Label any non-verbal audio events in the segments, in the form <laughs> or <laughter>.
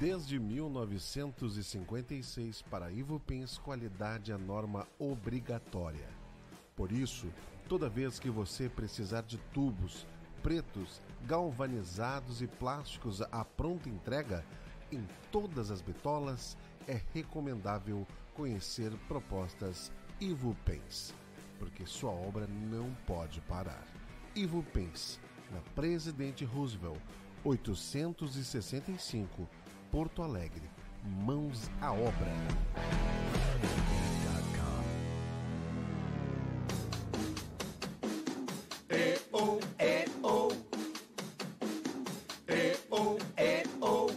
Desde 1956, para Ivo Pins, qualidade é norma obrigatória. Por isso, toda vez que você precisar de tubos pretos, galvanizados e plásticos à pronta entrega, em todas as bitolas, é recomendável conhecer propostas Ivo Pens, porque sua obra não pode parar. Ivo Pens, na Presidente Roosevelt, 865 Porto Alegre. Mãos à obra. E -o, e -o. E -o, e -o.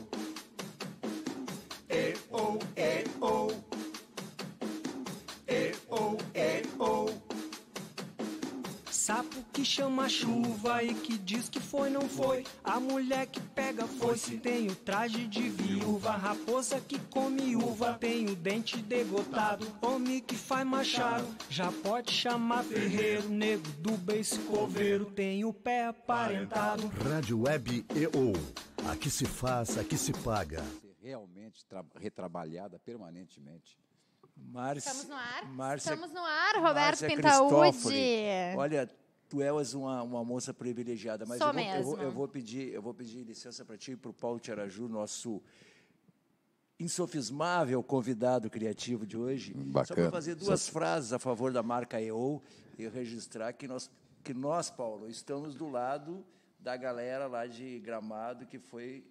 E -o, e -o. Sapo que chama chuva e que diz que foi, não foi. A mulher que pega foi se tem o traje de moça que come uva tem o dente degotado. Homem que faz machado, já pode chamar ferreiro. Nego do coveiro tem o pé aparentado. Rádio Web ou Aqui se faz, aqui se paga. Realmente retrabalhada permanentemente. Márcia, Estamos no ar. Márcia, Estamos no ar, Roberto Pintaúde. Olha, tu és uma, uma moça privilegiada, mas eu vou, eu, vou, eu vou, pedir eu vou pedir licença para ti e para o Paulo Tiaraju, nosso insofismável convidado criativo de hoje. Bacana. Só para fazer duas Só... frases a favor da marca EO e registrar que nós, que nós, Paulo, estamos do lado da galera lá de Gramado que foi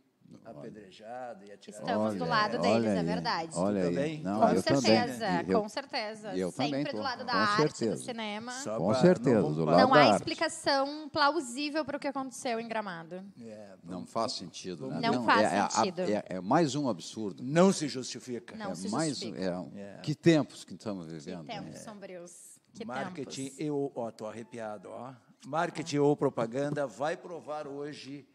apedrejado e atirado. Estamos olha, do lado deles, é verdade. Olha aí. Não, com, certeza, eu, com certeza, Sempre do lado da arte, certeza. do cinema. Só com certeza, não, do lado Não há explicação plausível para o que aconteceu em Gramado. É, não, faz sentido. Né? Não, não, faz é, é sentido. É, é, mais um absurdo. Não se justifica. Não é se justifica. É um, que tempos que estamos vivendo. Que né? tempos sombrios. Que Marketing, tempos. eu estou arrepiado. Ó. Marketing ou propaganda vai provar hoje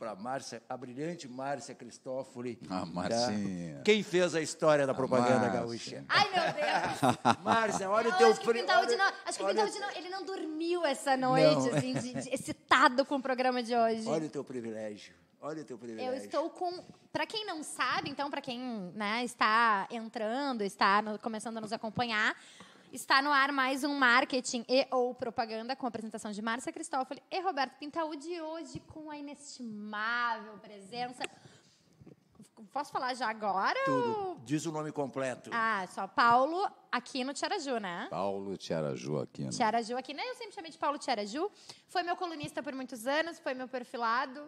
para a Márcia, a brilhante Márcia Cristófoli. A tá? Marcinha. Da... Quem fez a história da propaganda gaúcha? Ai, meu Deus! Márcia, olha não, o teu privilégio. acho que o Pintaldi não, ele não dormiu essa noite, não. assim, de, de, excitado com o programa de hoje. Olha o teu privilégio. Olha o teu privilégio. Eu estou com. Para quem não sabe, então, para quem né, está entrando, está no, começando a nos acompanhar, Está no ar mais um Marketing e ou Propaganda com a apresentação de Márcia Cristófoli e Roberto Pintaúdi. hoje com a inestimável presença... Posso falar já agora? Tudo. Ou... Diz o nome completo. Ah, só Paulo Aquino Tiaraju, né? Paulo Tiaraju Aquino. Tiaraju Aquino. Eu sempre chamei de Paulo Tiaraju. Foi meu colunista por muitos anos, foi meu perfilado.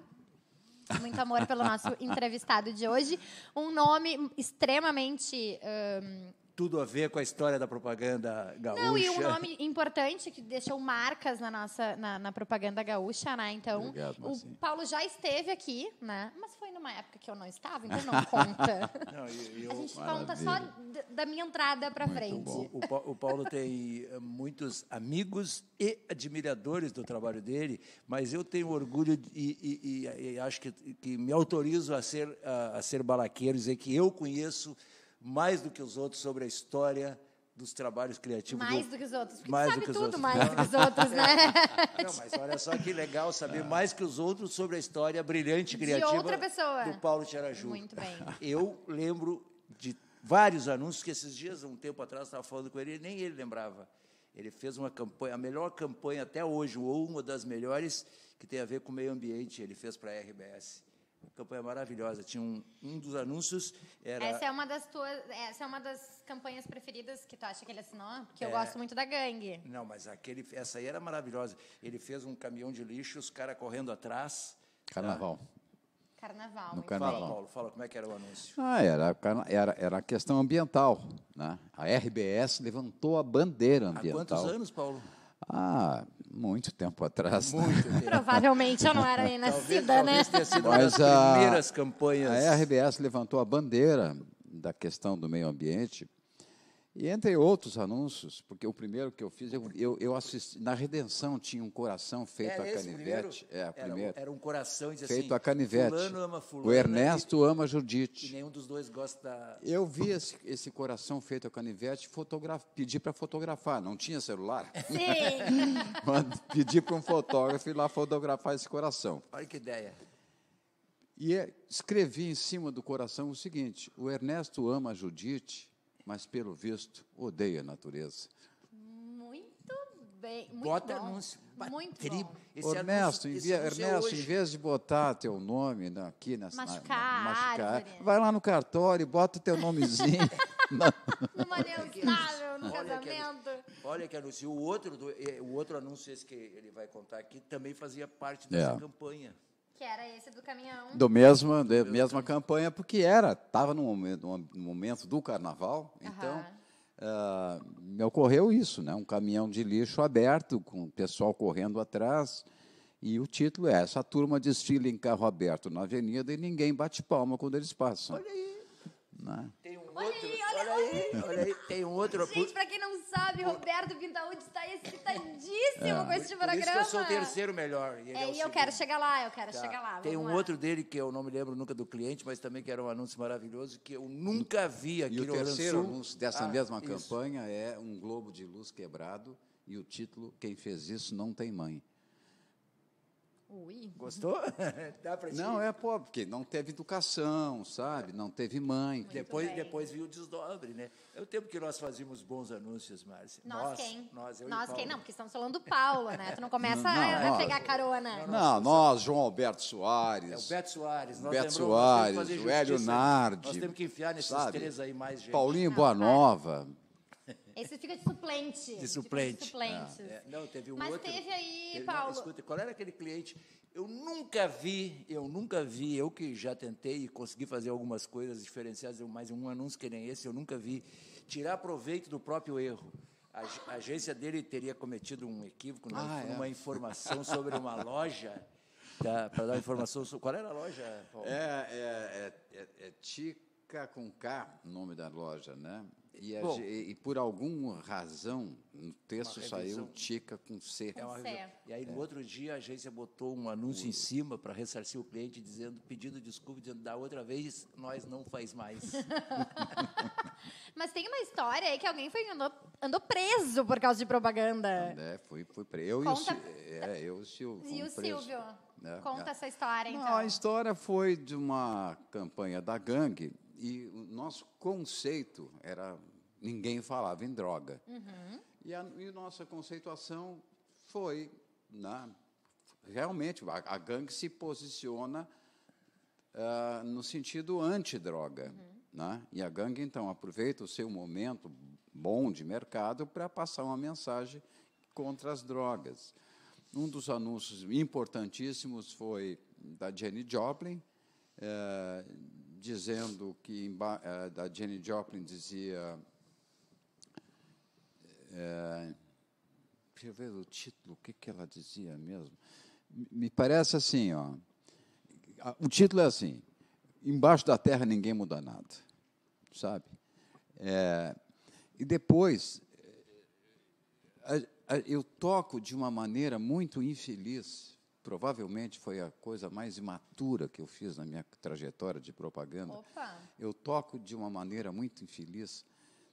Muito amor pelo nosso <laughs> entrevistado de hoje. Um nome extremamente um, tudo a ver com a história da propaganda gaúcha. Não, e um nome importante que deixou marcas na nossa na, na propaganda gaúcha, né? Então, Obrigado, o Paulo já esteve aqui, né? Mas foi numa época que eu não estava, então não conta. <laughs> Não, eu, a gente Maravilha. conta só da minha entrada para frente. O, o Paulo tem eh, muitos amigos e admiradores do trabalho dele, mas eu tenho orgulho e, e, e, e acho que, que me autorizo a ser a, a ser balaqueiro, dizer que eu conheço mais do que os outros sobre a história dos trabalhos criativos. Mais do, do que os outros, porque mais sabe tudo outros. mais do que os outros, né? <laughs> Não, mas olha só que legal saber mais que os outros sobre a história brilhante e criativa do Paulo Cheraju. Muito bem. Eu lembro de vários anúncios que esses dias, um tempo atrás, estava falando com ele, nem ele lembrava. Ele fez uma campanha, a melhor campanha até hoje, ou uma das melhores, que tem a ver com o meio ambiente, ele fez para a RBS campanha maravilhosa. Tinha um, um dos anúncios era. Essa é uma das tuas, essa é uma das campanhas preferidas que tu acha que ele assinou, porque é... eu gosto muito da gangue. Não, mas aquele, essa aí era maravilhosa. Ele fez um caminhão de lixo, os caras correndo atrás. Carnaval. Tá? Carnaval. No carnaval. Fala, Paulo, fala como é que era o anúncio. Ah, era, era, era a questão ambiental. Né? A RBS levantou a bandeira ambiental. Há quantos anos, Paulo? Ah, muito tempo atrás. Né? Muito né? tempo. Provavelmente eu não era nem nascida, né? Tenha sido Mas uma das a, primeiras campanhas. A RBS levantou a bandeira da questão do meio ambiente e entre outros anúncios, porque o primeiro que eu fiz, eu, eu, eu assisti, na Redenção tinha um coração feito era a canivete. Primeiro? É, a primeira. Era, era, um coração e feito assim, a canivete. Fulano ama fulano, o né? Ernesto e, ama Judite. E nenhum dos dois gosta da... Eu vi esse, esse coração feito a canivete, fotograf... pedi para fotografar, não tinha celular. Sim! <laughs> pedi para um fotógrafo ir lá fotografar esse coração. Olha que ideia. E é, escrevi em cima do coração o seguinte, o Ernesto ama Judite, mas pelo visto odeia a natureza. Muito bem. Muito Bota bom. anúncio. Muito tri... bom. Esse Ernesto, é anúncio, em, Ernesto em vez de botar teu nome aqui nessa. Machucar, na, machucar vai lá no cartório, bota teu nomezinho. <laughs> <laughs> Numa no olha casamento. Que, olha que anúncio. O outro, do, o outro anúncio esse que ele vai contar aqui também fazia parte é. dessa é. campanha. Que era esse do caminhão. Do da mesma campanha, porque era, estava no momento, no momento do carnaval, então uh, me ocorreu isso, né? Um caminhão de lixo aberto, com o pessoal correndo atrás, e o título é Essa turma desfila em carro aberto na avenida e ninguém bate palma quando eles passam. Olha aí. Né? Tem um olha outro. Aí, olha, olha aí, olha aí. Tem um outro. Gente, para quem não sabe, Roberto Vintaúde está excitadíssimo é. com esse programa. eu sou o terceiro melhor. E, é, é e eu quero chegar lá, eu quero tá. chegar lá. Tem um lá. outro dele que eu não me lembro nunca do cliente, mas também que era um anúncio maravilhoso que eu nunca vi aqui e o terceiro Sul. anúncio dessa ah, mesma isso. campanha é um globo de luz quebrado e o título Quem fez isso não tem mãe. Ui. Gostou? <laughs> Dá pra não, é porque não teve educação, sabe? Não teve mãe. Muito depois, bem. depois viu o desdobre, né? É o tempo que nós fazíamos bons anúncios, Márcia. Nós, nós quem? Nós, nós quem? Não, porque estamos falando do Paulo, né? Tu não começa não, a, nós, a pegar carona. Não, não, nós, João Alberto Soares. É, o Beto Soares. Nós Beto Soares, o Hélio Nardi. Nós temos que enfiar nesses sabe? três aí mais gente. Paulinho não, Boa Nova. Esse fica de suplente. De suplente. De suplente. Ah, é. Não, teve um Mas outro. Mas teve aí, teve, Paulo. Não, escuta, qual era aquele cliente? Eu nunca vi, eu nunca vi, eu que já tentei e consegui fazer algumas coisas diferenciadas, mas um anúncio que nem esse eu nunca vi, tirar proveito do próprio erro. A, agência dele teria cometido um equívoco né? ah, numa é. informação sobre uma loja. Tá? para dar informação sobre. Qual era a loja, Paulo? É, é, é, é, é, Tica com K, o nome da loja, né? E, Bom, e, por alguma razão, no texto saiu Tica com C. É uma E aí, no é. outro dia, a agência botou um anúncio em cima para ressarcir o cliente, dizendo, pedindo desculpa, dizendo, da outra vez, nós não faz mais. <laughs> Mas tem uma história aí que alguém foi, andou, andou preso por causa de propaganda. É, foi foi preso. Eu Conta... e o, é, eu, o Silvio. E o Silvio. Conta é. essa história, então. Não, a história foi de uma campanha da gangue e o nosso conceito era ninguém falava em droga. Uhum. E, a, e nossa conceituação foi, na, né, realmente, a, a gangue se posiciona uh, no sentido anti Uhum. Né? E a gangue, então, aproveita o seu momento bom de mercado para passar uma mensagem contra as drogas. Um dos anúncios importantíssimos foi da Jenny Joplin, uh, dizendo que a eh, Jenny Joplin dizia. É, deixa eu ver o título, o que, que ela dizia mesmo? Me parece assim, ó. O título é assim: Embaixo da Terra ninguém muda nada, sabe? É, e depois, eu toco de uma maneira muito infeliz provavelmente foi a coisa mais imatura que eu fiz na minha trajetória de propaganda. Opa. Eu toco de uma maneira muito infeliz,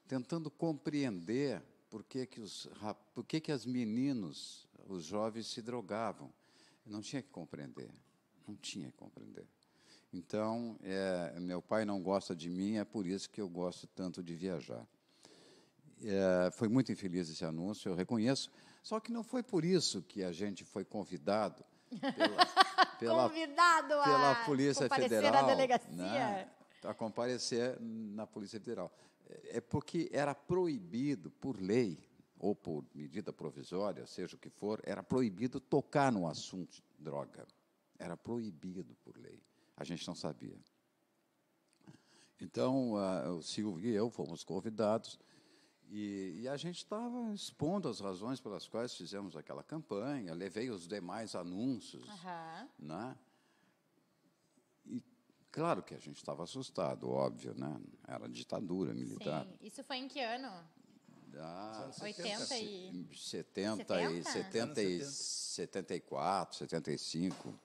tentando compreender por que que os por que que as meninos, os jovens se drogavam. Eu não tinha que compreender, não tinha que compreender. Então, é, meu pai não gosta de mim, é por isso que eu gosto tanto de viajar. É, foi muito infeliz esse anúncio, eu reconheço. Só que não foi por isso que a gente foi convidado pela, <laughs> pela, Convidado a Polícia comparecer Federal. na né? delegacia. Né, a comparecer na Polícia Federal. É, é porque era proibido, por lei, ou por medida provisória, seja o que for, era proibido tocar no assunto de droga. Era proibido por lei. A gente não sabia. Então, a, ah, o Silvio e eu fomos convidados e, e, a gente estava expondo as razões pelas quais fizemos aquela campanha, levei os demais anúncios. Uhum. Né? E claro que a gente estava assustado, óbvio, né? Era ditadura militar. Sim. Isso foi em que ano? Ah, 80 e... 70, 70? E 70 e 74, 75.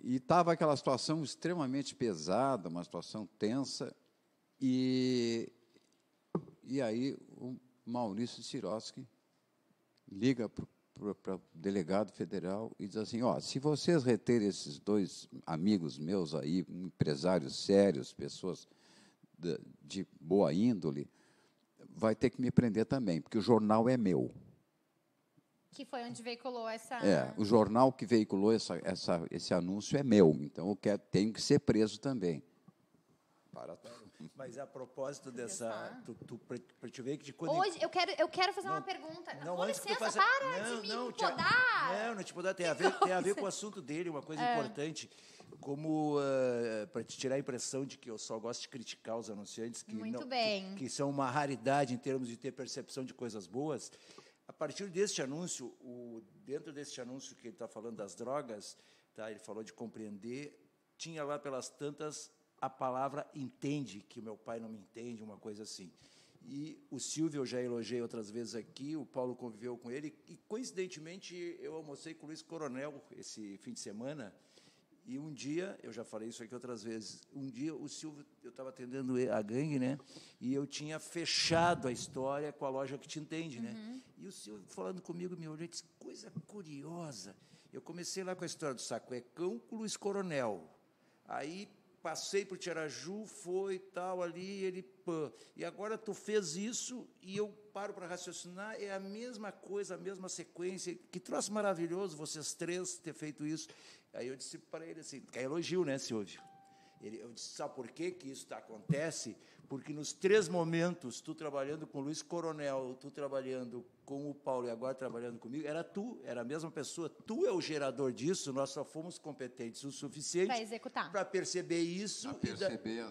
E estava aquela situação extremamente pesada, uma situação tensa. E e aí o Maurício Sirotsky liga para o delegado federal e diz assim, ó, se vocês reterem esses dois amigos meus aí, empresários sérios, pessoas de, de boa índole, vai ter que me prender também, porque o jornal é meu. Que foi onde veiculou essa. É, o jornal que veiculou essa, essa, esse anúncio é meu, então eu quero, tenho que ser preso também. Para tudo. Mas a propósito dessa. Tu, tu, pra, te ver que de quando. Hoje, eu quero, eu quero fazer não, uma pergunta. Não, Com licença, faça... para não, de não, me podar. Te, não, não te podar. Tem tem a ver com o assunto dele, uma coisa é. importante. Como uh, ah, para te tirar a impressão de que eu só gosto de criticar os anunciantes, que, Muito não, bem. Que, que são uma raridade em termos de ter percepção de coisas boas. A partir deste anúncio, o, dentro deste anúncio que ele está falando das drogas, tá, ele falou de compreender, tinha lá pelas tantas a palavra entende, que o meu pai não me entende, uma coisa assim. E o Silvio eu já elogiei outras vezes aqui, o Paulo conviveu com ele, e coincidentemente eu almocei com o Luiz Coronel esse fim de semana. E um dia, eu já falei isso aqui outras vezes, um dia o Silvio, eu estava atendendo a gangue, né? E eu tinha fechado a história com a loja que te entende, né. uhum. né? E o Silvio falando comigo, me olhou e disse, coisa curiosa. Eu comecei lá com a história do saco é com o Luiz Coronel. Aí passei por Tiaraju, foi tal ali, ele pã. E agora tu fez isso e eu paro para raciocinar, é a mesma coisa, a mesma sequência. Que troço maravilhoso vocês três ter feito isso. Aí eu disse para ele assim, que é elogio, né, Silvio? Ele, eu disse, sabe por que, que isso tá, acontece? Porque nos três momentos, tu trabalhando com o Luiz Coronel, tu trabalhando com o Paulo e agora trabalhando comigo, era tu, era a mesma pessoa. Tu é o gerador disso, nós só fomos competentes o suficiente para executar. Para perceber isso. Para perceber,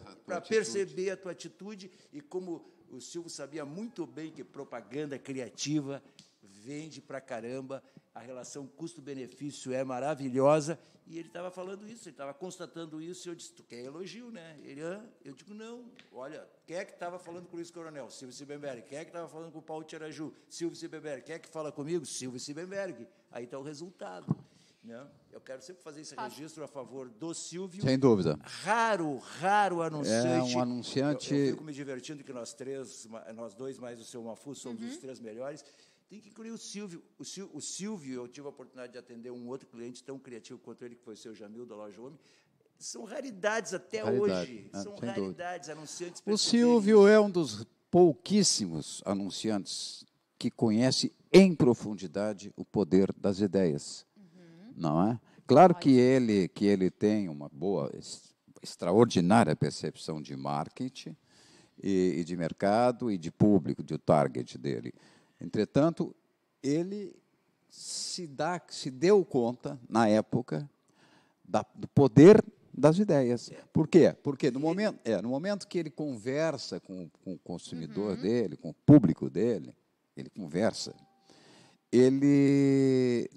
perceber a tua atitude. E como o Silvio sabia muito bem que propaganda criativa vende para caramba, a relação custo-benefício é maravilhosa, e ele estava falando isso, ele estava constatando isso, e eu disse, tu quer elogio, né? Ele, ah? Eu digo, não, olha, quem é que estava falando com o Luiz Coronel? Silvio Sibemberg. Quem é que estava falando com o Paulo Tiraju? Silvio Sibemberg. Quem é que fala comigo? Silvio Sibemberg. Aí está o resultado. Né? Eu quero sempre fazer esse registro a favor do Silvio. Sem dúvida. Raro, raro anunciante. É um anunciante... Eu, eu fico me divertindo que nós três, nós dois mais o seu Mafu, somos uhum. os três melhores. Tem que incluir o Silvio. O Silvio, o Silvio eu tive a oportunidade de atender um outro cliente tão criativo quanto ele, que foi o seu Jamil da Loja Homem. São raridades até Raridade, hoje. Né, São raridades, dúvida. anunciantes. O Silvio é um dos pouquíssimos anunciantes que conhece em profundidade o poder das ideias. Uhum. Não é? Claro que ele, que ele tem uma boa, extraordinária percepção de marketing e, e de mercado e de público, de target dele. Entretanto, ele se, dá, se deu conta, na época, da, do poder das ideias. É. Por quê? Porque no momento, é, no momento que ele conversa com, com o consumidor uhum. dele, com o público dele, ele conversa, ele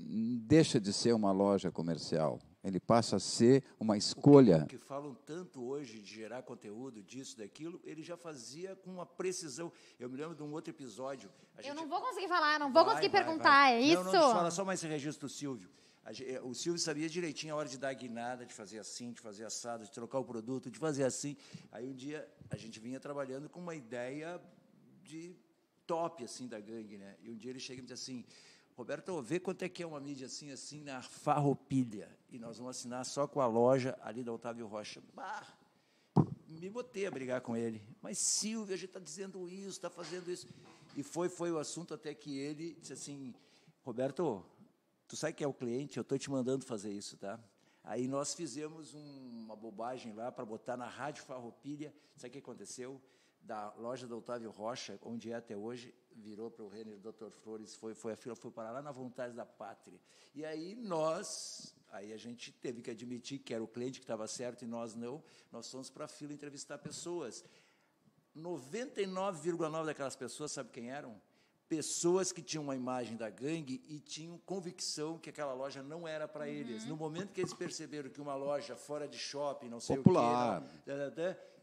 deixa de ser uma loja comercial ele passa a ser uma escolha. O que falam tanto hoje de gerar conteúdo, disso, daquilo, ele já fazia com uma precisão. Eu me lembro de um outro episódio. Gente... Eu não vou conseguir falar, não vou vai, conseguir vai, perguntar, vai. é isso? Não, não, fala só mais esse registro do Silvio. É, o Silvio sabia direitinho a hora de dar guinada, de fazer assim, de fazer assado, de trocar o produto, de fazer assim. Aí um dia a gente vinha trabalhando com uma ideia de top assim da gangue, né? E um dia ele chega e me diz assim: Roberto, vê quanto é que é uma mídia assim, assim, na Farropilha E nós vamos assinar só com a loja ali da Otávio Rocha. Bah! Me botei a brigar com ele. Mas, Silvio, a gente está dizendo isso, está fazendo isso. E foi, foi o assunto até que ele disse assim, Roberto, tu sabe que é o cliente, eu estou te mandando fazer isso, tá? Aí nós fizemos um, uma bobagem lá para botar na Rádio Farropilha. Sabe o que aconteceu? da loja do Otávio Rocha, onde é até hoje, virou para o Renner Dr. Flores, foi, foi a fila, foi para lá na vontade da pátria. E aí nós, aí a gente teve que admitir que era o cliente que estava certo e nós não, nós fomos para a fila entrevistar pessoas. 99,9% daquelas pessoas, sabe quem eram? pessoas que tinham uma imagem da gangue e tinham convicção que aquela loja não era para uhum. eles. No momento que eles perceberam que uma loja fora de shopping, não sei Popular. o que, era,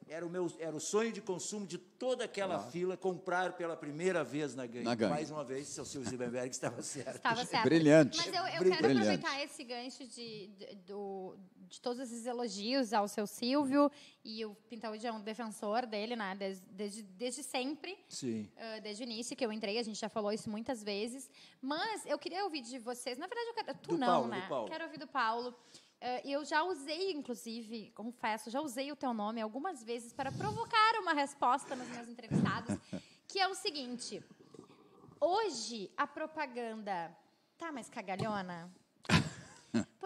era o meu, era o sonho de consumo de toda aquela ah. fila comprar pela primeira vez na gangue. Na gangue. Mais uma vez, seu Silvio Zimmerberg estava certo. Estava certo. Brilhante. Mas eu, eu Brilhante. quero aproveitar esse gancho de, de do de todos esses elogios ao seu Silvio. E o Pintaúde é um defensor dele, né? Desde, desde, desde sempre. Sim. Uh, desde o início que eu entrei, a gente já falou isso muitas vezes. Mas eu queria ouvir de vocês. Na verdade, eu quero. Tu do não, Paulo, né? Quero ouvir do Paulo. Uh, eu já usei, inclusive, confesso, já usei o teu nome algumas vezes para provocar uma resposta nos meus entrevistados, <laughs> que é o seguinte: hoje a propaganda tá mais cagalhona?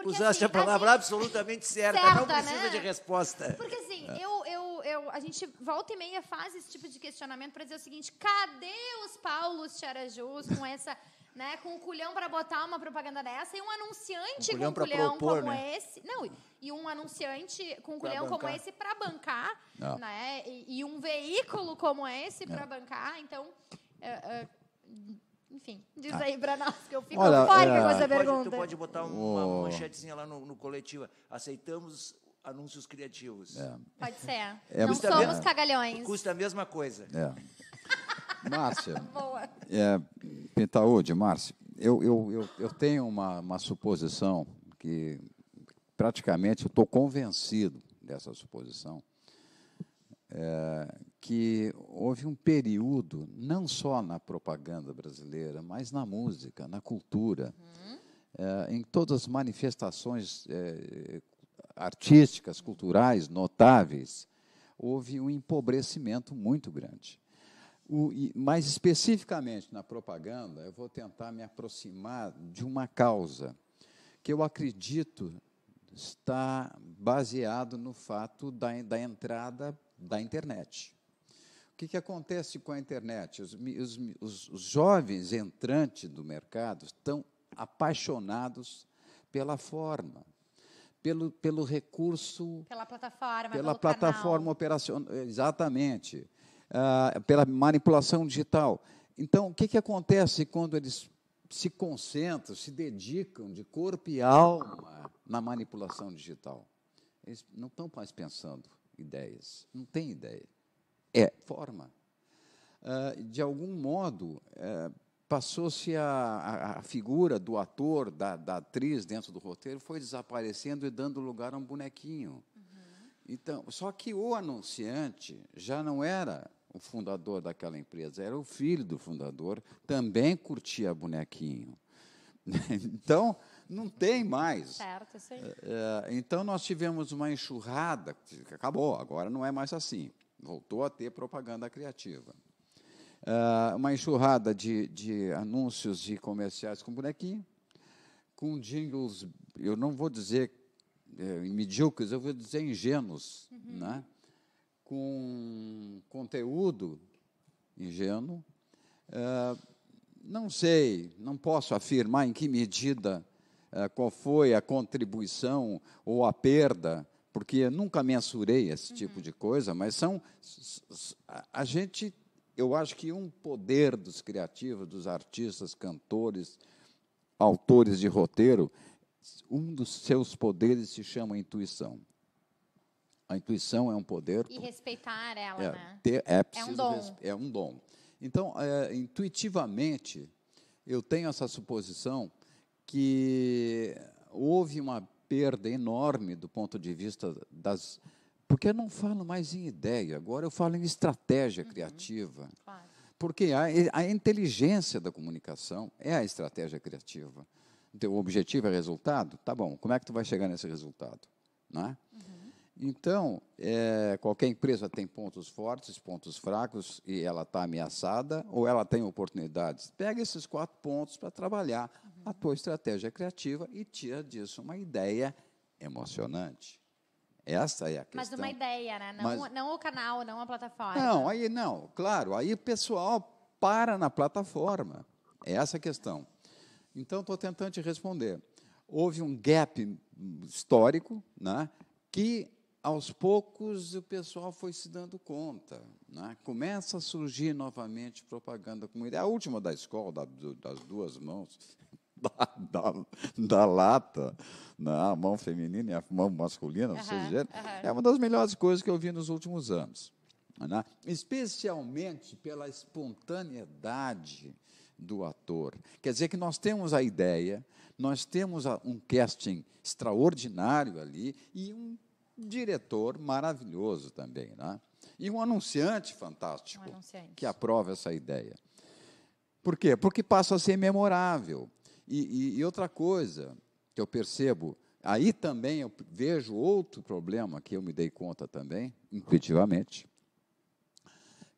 Porque, Usaste assim, a palavra assim, absolutamente certa, certa, não precisa né? de resposta. Porque assim, eu, eu, eu, a gente volta e meia faz esse tipo de questionamento para dizer o seguinte: cadê os Paulos Tiarajus com essa. Né, com o culhão para botar uma propaganda dessa e um anunciante um com um culhão propor, como né? esse. Não, e um anunciante com um culhão como esse para bancar, não. né? E, e, um veículo como esse para bancar. Então, uh, uh, enfim, diz tá. aí para nós que eu fico Olha, eufórica é, com essa pode, pergunta. Tu pode botar uma oh. manchetezinha lá no, no coletiva. Aceitamos anúncios criativos. É. Pode ser. É, Não somos cagalhões. Custa a mesma coisa. É. Márcia. <laughs> Boa. É, Pintaúde, Márcia, eu, eu, eu, eu tenho uma, uma suposição que praticamente eu estou convencido dessa suposição, é, que houve um período, não só na propaganda brasileira, mas na música, na cultura, uhum. Eh, em todas as manifestações eh, artísticas, culturais notáveis, houve um empobrecimento muito grande. O, e, mais especificamente na propaganda, eu vou tentar me aproximar de uma causa que eu acredito está baseado no fato da, da entrada da internet que, que acontece com a internet? Os, os, os jovens entrantes do mercado estão apaixonados pela forma, pelo, pelo recurso. Pela plataforma, pela plataforma operacional. Exatamente. Ah, pela manipulação digital. Então, o que, que acontece quando eles se concentram, se dedicam de corpo e alma na manipulação digital? Eles não estão mais pensando ideias, não tem ideia. É, forma. Uh, de algum modo, uh, passou-se a, a, a, figura do ator, da, da, atriz dentro do roteiro, foi desaparecendo e dando lugar a um bonequinho. Uhum. Então, só que o anunciante já não era o fundador daquela empresa, era o filho do fundador, também curtia bonequinho. <laughs> então, não tem mais. Certo, sim. Uh, então, nós tivemos uma enxurrada, acabou, agora não é mais assim. Voltou a ter propaganda criativa. Uh, uma enxurrada de, de anúncios de comerciais com bonequinho, com jingles, eu não vou dizer é, medíocres, eu vou dizer ingênuos, uhum. né? com conteúdo ingênuo. Uh, não sei, não posso afirmar em que medida uh, qual foi a contribuição ou a perda porque eu nunca mensurei esse tipo uhum. tipo de coisa, mas são. A gente. Eu acho que um poder dos criativos, dos artistas, cantores, autores de roteiro, um dos seus poderes se chama intuição. A intuição é um poder. E respeitar ela, é, né? Ter, é, é um dom. É um dom. Então, é, intuitivamente, eu tenho essa suposição que houve uma perda enorme do ponto de vista das. Porque eu não falo mais em ideia, agora eu falo em estratégia uhum. criativa. Claro. Porque a, a inteligência da comunicação é a estratégia criativa. Então, o objetivo é resultado? Tá bom, como é que tu vai chegar nesse resultado? Não é? Uhum. Então, é, qualquer empresa tem pontos fortes, pontos fracos, e ela está ameaçada, ou ela tem oportunidades. Pega esses quatro pontos para trabalhar a tua estratégia criativa e tira disso uma ideia emocionante. Essa é a questão. Mas uma ideia, né? Não, Mas, não o canal, não a plataforma. Não, aí não. Claro, aí o pessoal para na plataforma. É essa a questão. Então, estou tentando te responder. Houve um gap histórico, né, que aos poucos o pessoal foi se dando conta. Né? Começa a surgir novamente propaganda com ideia é A última da escola, das duas mãos, da, da, da lata, na né? mão feminina e a mão masculina, uhum, seja, uhum. é uma das melhores coisas que eu vi nos últimos anos. Né? Especialmente pela espontaneidade do ator. Quer dizer que nós temos a ideia, nós temos um casting extraordinário ali e um diretor maravilhoso também, né? E um anunciante fantástico um anunciante. que aprova essa ideia. Por quê? Porque passa a ser memorável. E, e, e outra coisa que eu percebo, aí também eu vejo outro problema que eu me dei conta também, intuitivamente,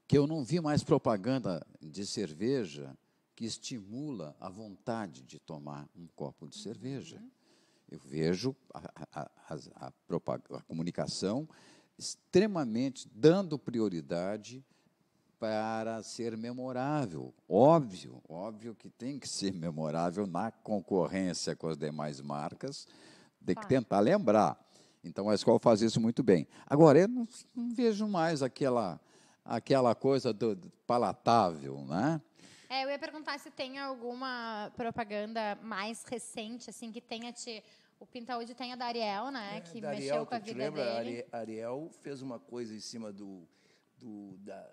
que eu não vi mais propaganda de cerveja que estimula a vontade de tomar um copo de cerveja. Uhum. Eu vejo a, a, a, a comunicação extremamente dando prioridade para ser memorável. Óbvio, óbvio que tem que ser memorável na concorrência com as demais marcas, tem que tá. tentar lembrar. Então a escola faz isso muito bem. Agora, eu não, não vejo mais aquela, aquela coisa do, do palatável, né? É, eu ia perguntar se tem alguma propaganda mais recente, assim, que tenha te. O Pintaúde tem a da Ariel, né? É, que mexeu com a vida lembra, dele. Ariel fez uma coisa em cima do, do da,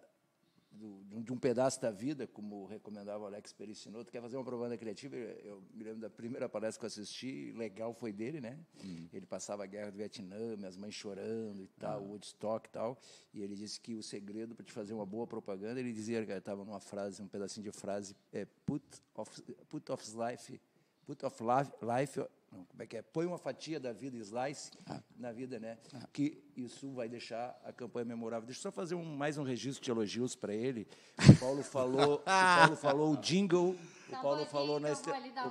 do, de um pedaço da vida, como recomendava o Alex Pericinoto, quer fazer uma propaganda criativa, eu me lembro da primeira palestra que eu assisti, legal foi dele, né? Hum. Ele passava a guerra do Vietnã, minhas mães chorando e tal, ah. Woodstock e tal, e ele disse que o segredo para te fazer uma boa propaganda, ele dizia, que estava numa frase, um pedacinho de frase, é put of, put of life, put of life, life como é que é? Põe uma fatia da vida slice ah. na vida, né? Ah. Que isso vai deixar a campanha memorável. Deixa eu só fazer um, mais um registro de elogios para ele. O Paulo falou, <laughs> o Paulo falou o jingle. o Paulo ali, falou na estratégia.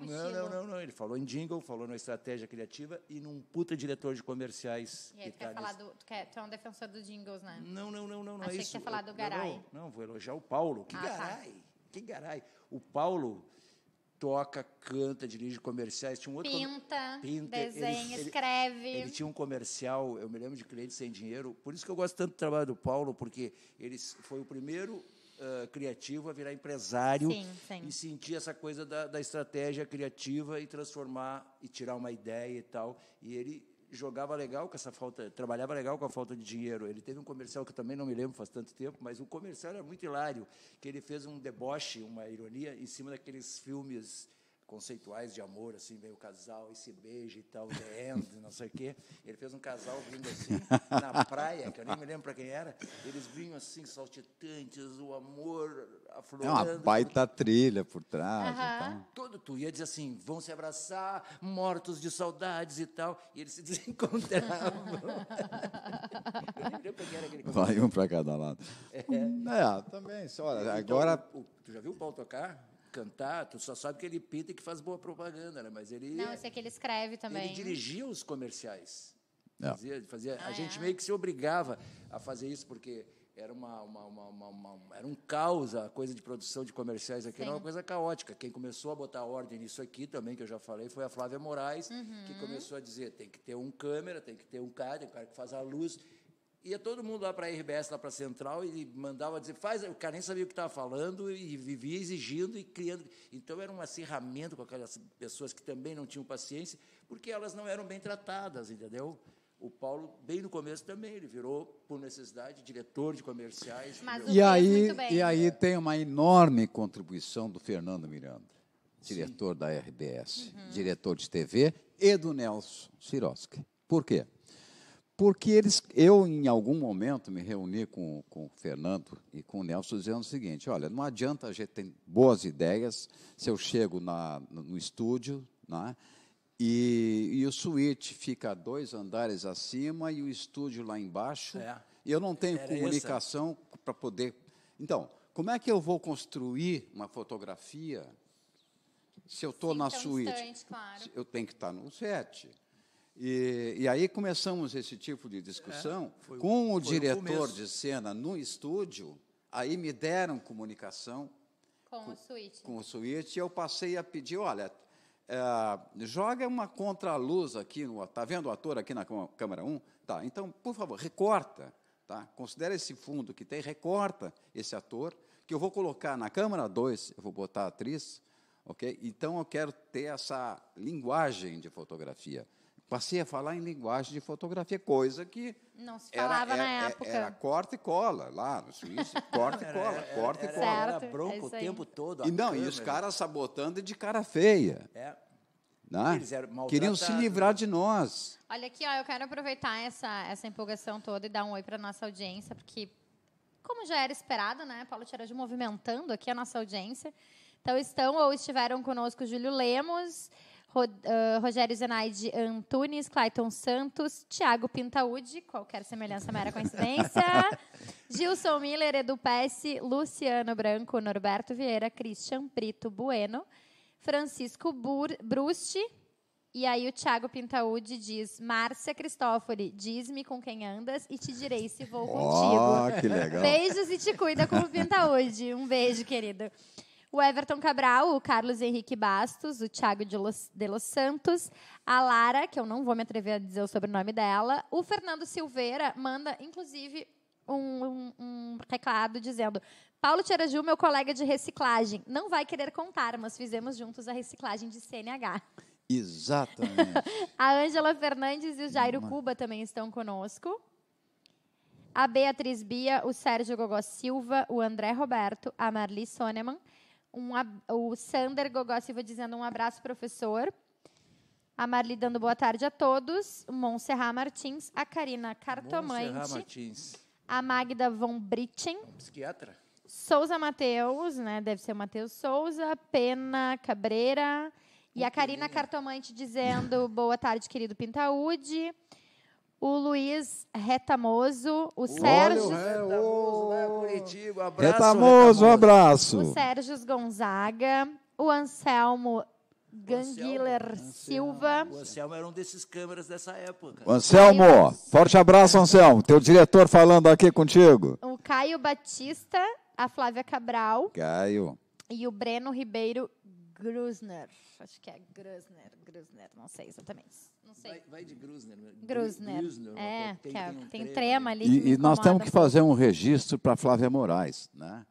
Um não, não, não, Ele falou em jingle, falou na estratégia criativa e num puta diretor de comerciais. E aí, tu, quer falar do, tu, quer, tu é um defensor dos jingles, né? Não, não, não, não. não é Achei é isso. que ia falar do Garay. Não, não, não, vou elogiar o Paulo. Que ah, tá. Garay! Que Garay! O Paulo toca, canta, dirige comerciais. Tinha um outro pinta, com... pinta desenha, ele, ele, escreve. Ele tinha um comercial, eu me lembro de clientes sem dinheiro. Por isso que eu gosto tanto do trabalho do Paulo, porque ele foi o primeiro uh, criativo a virar empresário sim, sim. e sentir essa coisa da, da estratégia criativa e transformar e tirar uma ideia e tal. E ele jogava legal com essa falta, trabalhava legal com a falta de dinheiro. Ele teve um comercial que eu também não me lembro faz tanto tempo, mas o comercial era muito hilário, que ele fez um deboche, uma ironia em cima daqueles filmes conceituais de amor, assim, vem o casal e se beija e tal, The End, não sei o quê. Ele fez um casal vindo assim, na praia, que eu nem me lembro para quem era. Eles vinham assim, saltitantes, o amor aflorando. É uma baita trilha por trás. Uhum. Todo, tu ia dizer assim, vão se abraçar, mortos de saudades e tal. E eles se <laughs> desencontravam. eu era aquele Vai um para cada lado. É, é também. Olha, então, agora... tu já viu o Paulo tocar? cantar, tu só sabe que ele pinta e que faz boa propaganda, né? Mas ele. Não, é eu sei é que ele escreve também. Ele dirigia os comerciais. É. Fazia, fazia, ah, a gente é? meio que se obrigava a fazer isso, porque era, uma, uma, uma, uma, era um caos a coisa de produção de comerciais aqui, Sim. era uma coisa caótica. Quem começou a botar ordem nisso aqui também, que eu já falei, foi a Flávia Moraes, uhum. que começou a dizer: tem que ter um câmera, tem que ter um cara, tem um cara que faz a luz ia todo mundo lá para a RBS, lá para a Central, e mandava dizer, faz, o cara nem sabia o que estava falando, e vivia exigindo e criando. Então era um acirramento com aquelas pessoas que também não tinham paciência, porque elas não eram bem tratadas, entendeu? O Paulo, bem no começo também, ele virou, por necessidade, diretor de comerciais. Mas e, aí, e aí tem uma enorme contribuição do Fernando Miranda, diretor Sim. da RBS, uhum. diretor de TV, e do Nelson Siroski. Por quê? porque eles, eu em algum momento me reuni com, com o Fernando e com o Nelson dizendo o seguinte, olha, não adianta a gente ter boas ideias se eu chego na, no estúdio né, e, e o suíte fica dois andares acima e o estúdio lá embaixo, é. e eu não tenho Era é, é, comunicação para poder... Então, como é que eu vou construir uma fotografia se eu estou na então, suíte? Claro. Eu tenho que estar tá no set. E, e aí começamos esse tipo de discussão é, com o diretor de cena no estúdio. Aí me deram comunicação com, com o suíte. Com o suíte, eu passei a pedir, olha, é, joga uma contraluz aqui no, tá vendo o ator aqui na câmera 1? Tá. Então, por favor, recorta, tá? Considera esse fundo que tem, recorta esse ator que eu vou colocar na câmera 2, eu vou botar a atriz, OK? Então eu quero ter essa linguagem de fotografia. Passei a falar em linguagem de fotografia, coisa que. Não se falava era, era, na é, é, época. Era corta e cola lá no Suíça. <laughs> Corta e cola, corta e cola. era bronco é o tempo todo. E não, câmera. e os caras sabotando de cara feia. É. Né? Queriam se livrar de nós. Olha aqui, ó, eu quero aproveitar essa, essa empolgação toda e dar um oi para nossa audiência, porque, como já era esperado, né, Paulo Tirage movimentando aqui a nossa audiência. Então, estão ou estiveram conosco Júlio Lemos. Ah, Rogério Zenaide Antunes, Clayton Santos, Thiago Pintaúde, qualquer semelhança mera coincidência, <laughs> Gilson Miller, Edu Pesce, Luciano Branco, Norberto Vieira, Christian Brito Bueno, Francisco Bur Brusti, e aí o Thiago Pintaúde diz: Márcia Cristófoli, diz-me com quem andas e te direi se vou oh, contigo. Que legal. Beijos e te cuida com o Pintaúde. Um beijo, querido o Everton Cabral, o Carlos Henrique Bastos, o Thiago de Los, de Los Santos, a Lara, que eu não vou me atrever a dizer o sobrenome dela, o Fernando Silveira manda, inclusive, um, um, um, recado dizendo: Paulo Tiaraju, meu colega de reciclagem, não vai querer contar, mas fizemos juntos a reciclagem de CNH. Exatamente. <laughs> a Ângela Fernandes e o Jairo Uma... Cuba também estão conosco. A Beatriz Bia, o Sérgio Gogó Silva, o André Roberto, a Marli Soneman um, o Sander Gogó Silva dizendo um abraço, professor. A Marli dando boa tarde a todos. Monserrat Martins. A Karina Cartomante. Monserrat Martins. A Magda Von Britten. É um psiquiatra. Souza Mateus, né? Deve ser o Mateus Souza. Pena Cabreira. E a Karina Cartomante dizendo boa tarde, querido Pintaúde o Luiz Retamoso, o Sérgio. É, Né, né? abraço, Retamoso, um abraço. O Sérgio Gonzaga, o Anselmo Ganguiler Anselmo, Silva. O Anselmo era um desses câmeras dessa época. Anselmo, Caio... forte abraço, Anselmo. Teu diretor falando aqui contigo. O Caio Batista, a Flávia Cabral. Caio. E o Breno Ribeiro Grusner. Acho que é Grusner, Grusner, não sei exatamente. Não sei. Vai, vai de Grusner. Grusner. Grusner é, tem, é, tem, um tem trema ali. E, e nós temos que fazer um registro para Flávia Moraes, né?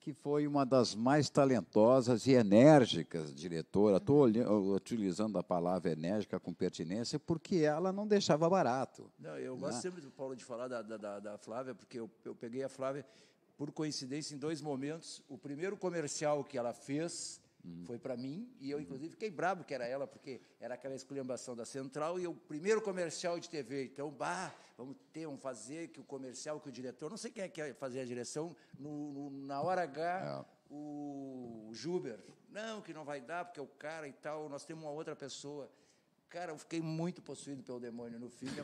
que foi uma das mais talentosas e enérgicas diretora. Estou utilizando a palavra enérgica com pertinência, porque ela não deixava barato. Não, eu né? gosto sempre do Paulo de falar da, da, da Flávia, porque eu, eu peguei a Flávia por coincidência em dois momentos. O primeiro comercial que ela fez Uhum. Foi para mim, e eu, uhum. inclusive, fiquei bravo que era ela, porque era aquela esculhambação da Central, e o primeiro comercial de TV. Então, bah, vamos ter, vamos fazer que o comercial, que o diretor, não sei quem é que ia fazer a direção, no, no, na hora H, é. o Juber. Não, que não vai dar, porque é o cara e tal, nós temos uma outra pessoa. Cara, eu fiquei muito possuído pelo demônio no filme. Me,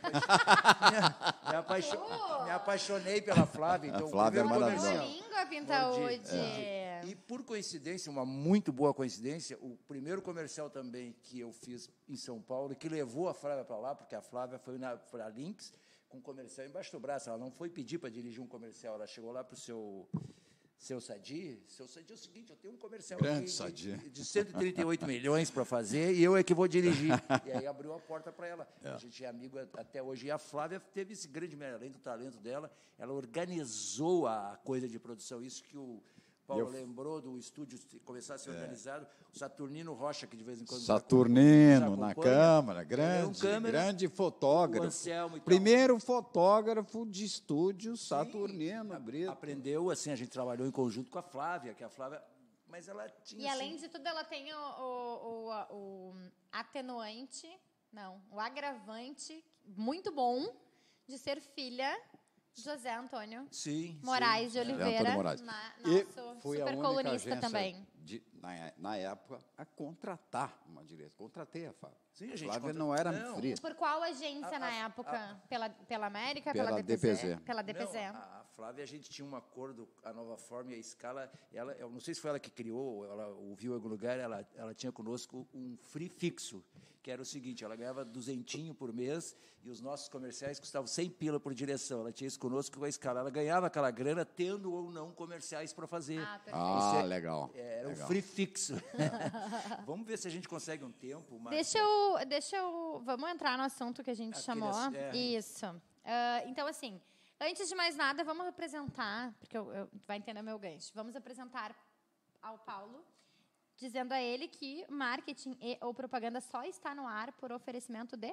apaixonei, <laughs> me me apaixonei pela Flávia. Então, a Flávia é maravilhosa. Comercial... Pinta hoje. É. É. E por coincidência, uma muito boa coincidência, o primeiro comercial também que eu fiz em São Paulo, que levou a Flávia para lá, porque a Flávia foi para a Lynx com um comercial embaixo do braço. Ela não foi pedir para dirigir um comercial, ela chegou lá para o seu. Seu Sadi, seu Sadi é o seguinte, eu tenho um comercial de, de 138 milhões para fazer e eu é que vou dirigir. <laughs> E aí abriu a porta para ela. É. A gente é amigo até hoje. E a Flávia teve esse grande além do talento dela, ela organizou a coisa de produção, isso que o Paulo eu... lembrou do estúdio começar a ser é. organizado. O Saturnino Rocha, que de vez em quando. Saturnino, na Câmara, grande, um câmera, grande fotógrafo. Primeiro fotógrafo de estúdio Saturnino Brito. Aprendeu, assim, a gente trabalhou em conjunto com a Flávia, que a Flávia. Mas ela tinha. E assim, além de tudo, ela tem o, o, o, o atenuante, não, o agravante muito bom de ser filha José Antônio sim, Moraes sim. de Oliveira, Moraes. Na, nosso super colunista também. De, na, na, época, a contratar uma direita. Contratei a Fábio. Sim, a gente Flávia não era não. fria. Por qual agência a, na a, época? A, pela, pela América? Pela, pela DPZ. DPZ. Pela DPZ. Não, a, Flávia, a gente tinha um acordo, a Nova Forma e a Escala. Ela, eu não sei se foi ela que criou, ela ouviu em algum lugar, ela, ela tinha conosco um free fixo que era o seguinte, ela ganhava duzentinho por mês e os nossos comerciais custavam 100 pila por direção. Ela tinha isso conosco com a escala. Ela ganhava aquela grana tendo ou não comerciais para fazer. Ah, ah é, legal. É, era legal. um free fixo. <laughs> vamos ver se a gente consegue um tempo. Marcia. Deixa eu, deixa eu... Vamos entrar no assunto que a gente Aquele chamou. É. Isso. Uh, então, assim... Antes de mais nada, vamos apresentar, porque eu, eu, vai entender meu gancho. Vamos apresentar ao Paulo dizendo a ele que marketing e, ou propaganda só está no ar por oferecimento de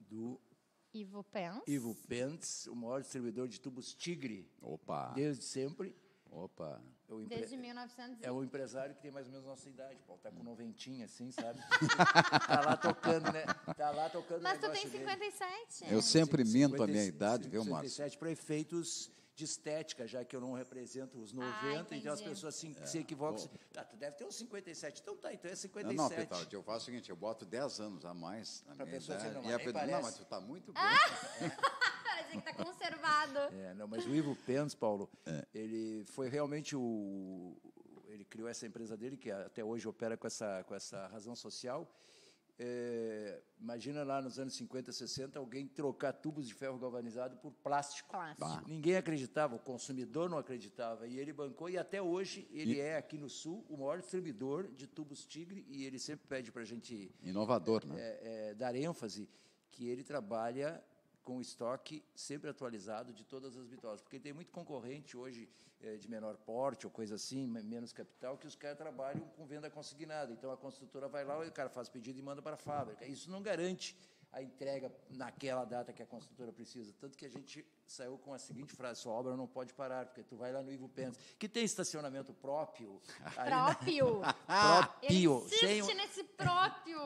do Ivo Pence. Ivo Pence, o maior distribuidor de tubos Tigre. Opa. Desde sempre. Opa. É empre... Desde 1900. É o empresário que tem mais ou menos nossa idade, Paulo. Tá com noventinha, assim, sabe? <laughs> tá lá tocando, né? Tá lá tocando. Mas tu tem 57. Dele. Eu sempre minto a minha idade, viu, Márcio? 57 prefeitos de estética, já que eu não represento os 90, ah, então as pessoas se, é. se equivocam. Bom, ah, tu deve ter uns 57. Então tá, então é 57. Não, não Petaldi, eu faço o seguinte, eu boto 10 anos a mais na pra minha pessoa idade. Não, e a pessoa, não, mas tu tá muito ah! bem. Ah! <laughs> Parece que tá conservado. É, não, mas o Ivo Pens, Paulo, é. ele foi realmente o... Ele criou essa empresa dele, que até hoje opera com essa, com essa razão social, é, imagina lá nos anos 50, 60, alguém trocar tubos de ferro galvanizado por plástico. plástico. Ninguém acreditava, o consumidor não acreditava. E ele bancou, e até hoje ele e... é, aqui no Sul, o maior distribuidor de tubos Tigre, e ele sempre pede para a gente. Inovador, é, né? É, dar ênfase que ele trabalha com o estoque sempre atualizado de todas as bitolas, porque tem muito concorrente hoje eh, de menor porte ou coisa assim, menos capital, que os caras trabalham com venda consignada. Então a construtora vai lá, o cara faz pedido e manda para a fábrica. Isso não garante a entrega naquela data que a construtora precisa. Tanto que a gente saiu com a seguinte frase: sua obra não pode parar, porque tu vai lá no Ivo Pens, que tem estacionamento próprio. <laughs> Né? Próprio! Na... <laughs> próprio! Ele sem... nesse próprio!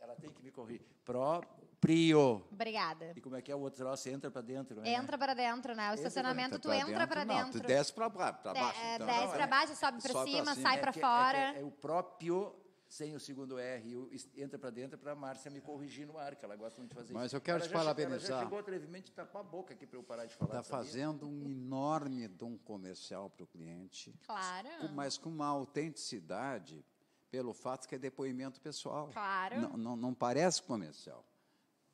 Ela tem que me correr. Próprio frio. Obrigada. E como é que é o outro negócio Entra para dentro, né? Entra para dentro, né? O estacionamento, tu entra para dentro. Não, tu desce para baixo. É, então. desce para é baixo, sobe para cima, assim. sai é para fora. é o próprio sem o segundo R, entra para dentro para a Márcia me corrigir no ar, que ela gosta muito de fazer Mas isso. Mas eu quero ela te parabenizar. Chegou, ela chegou de tapar tá a boca aqui para eu parar de falar. Está fazendo um enorme dom comercial para o cliente. Claro. Mas com uma autenticidade, pelo fato que é depoimento pessoal. Claro. Não, não, não parece comercial.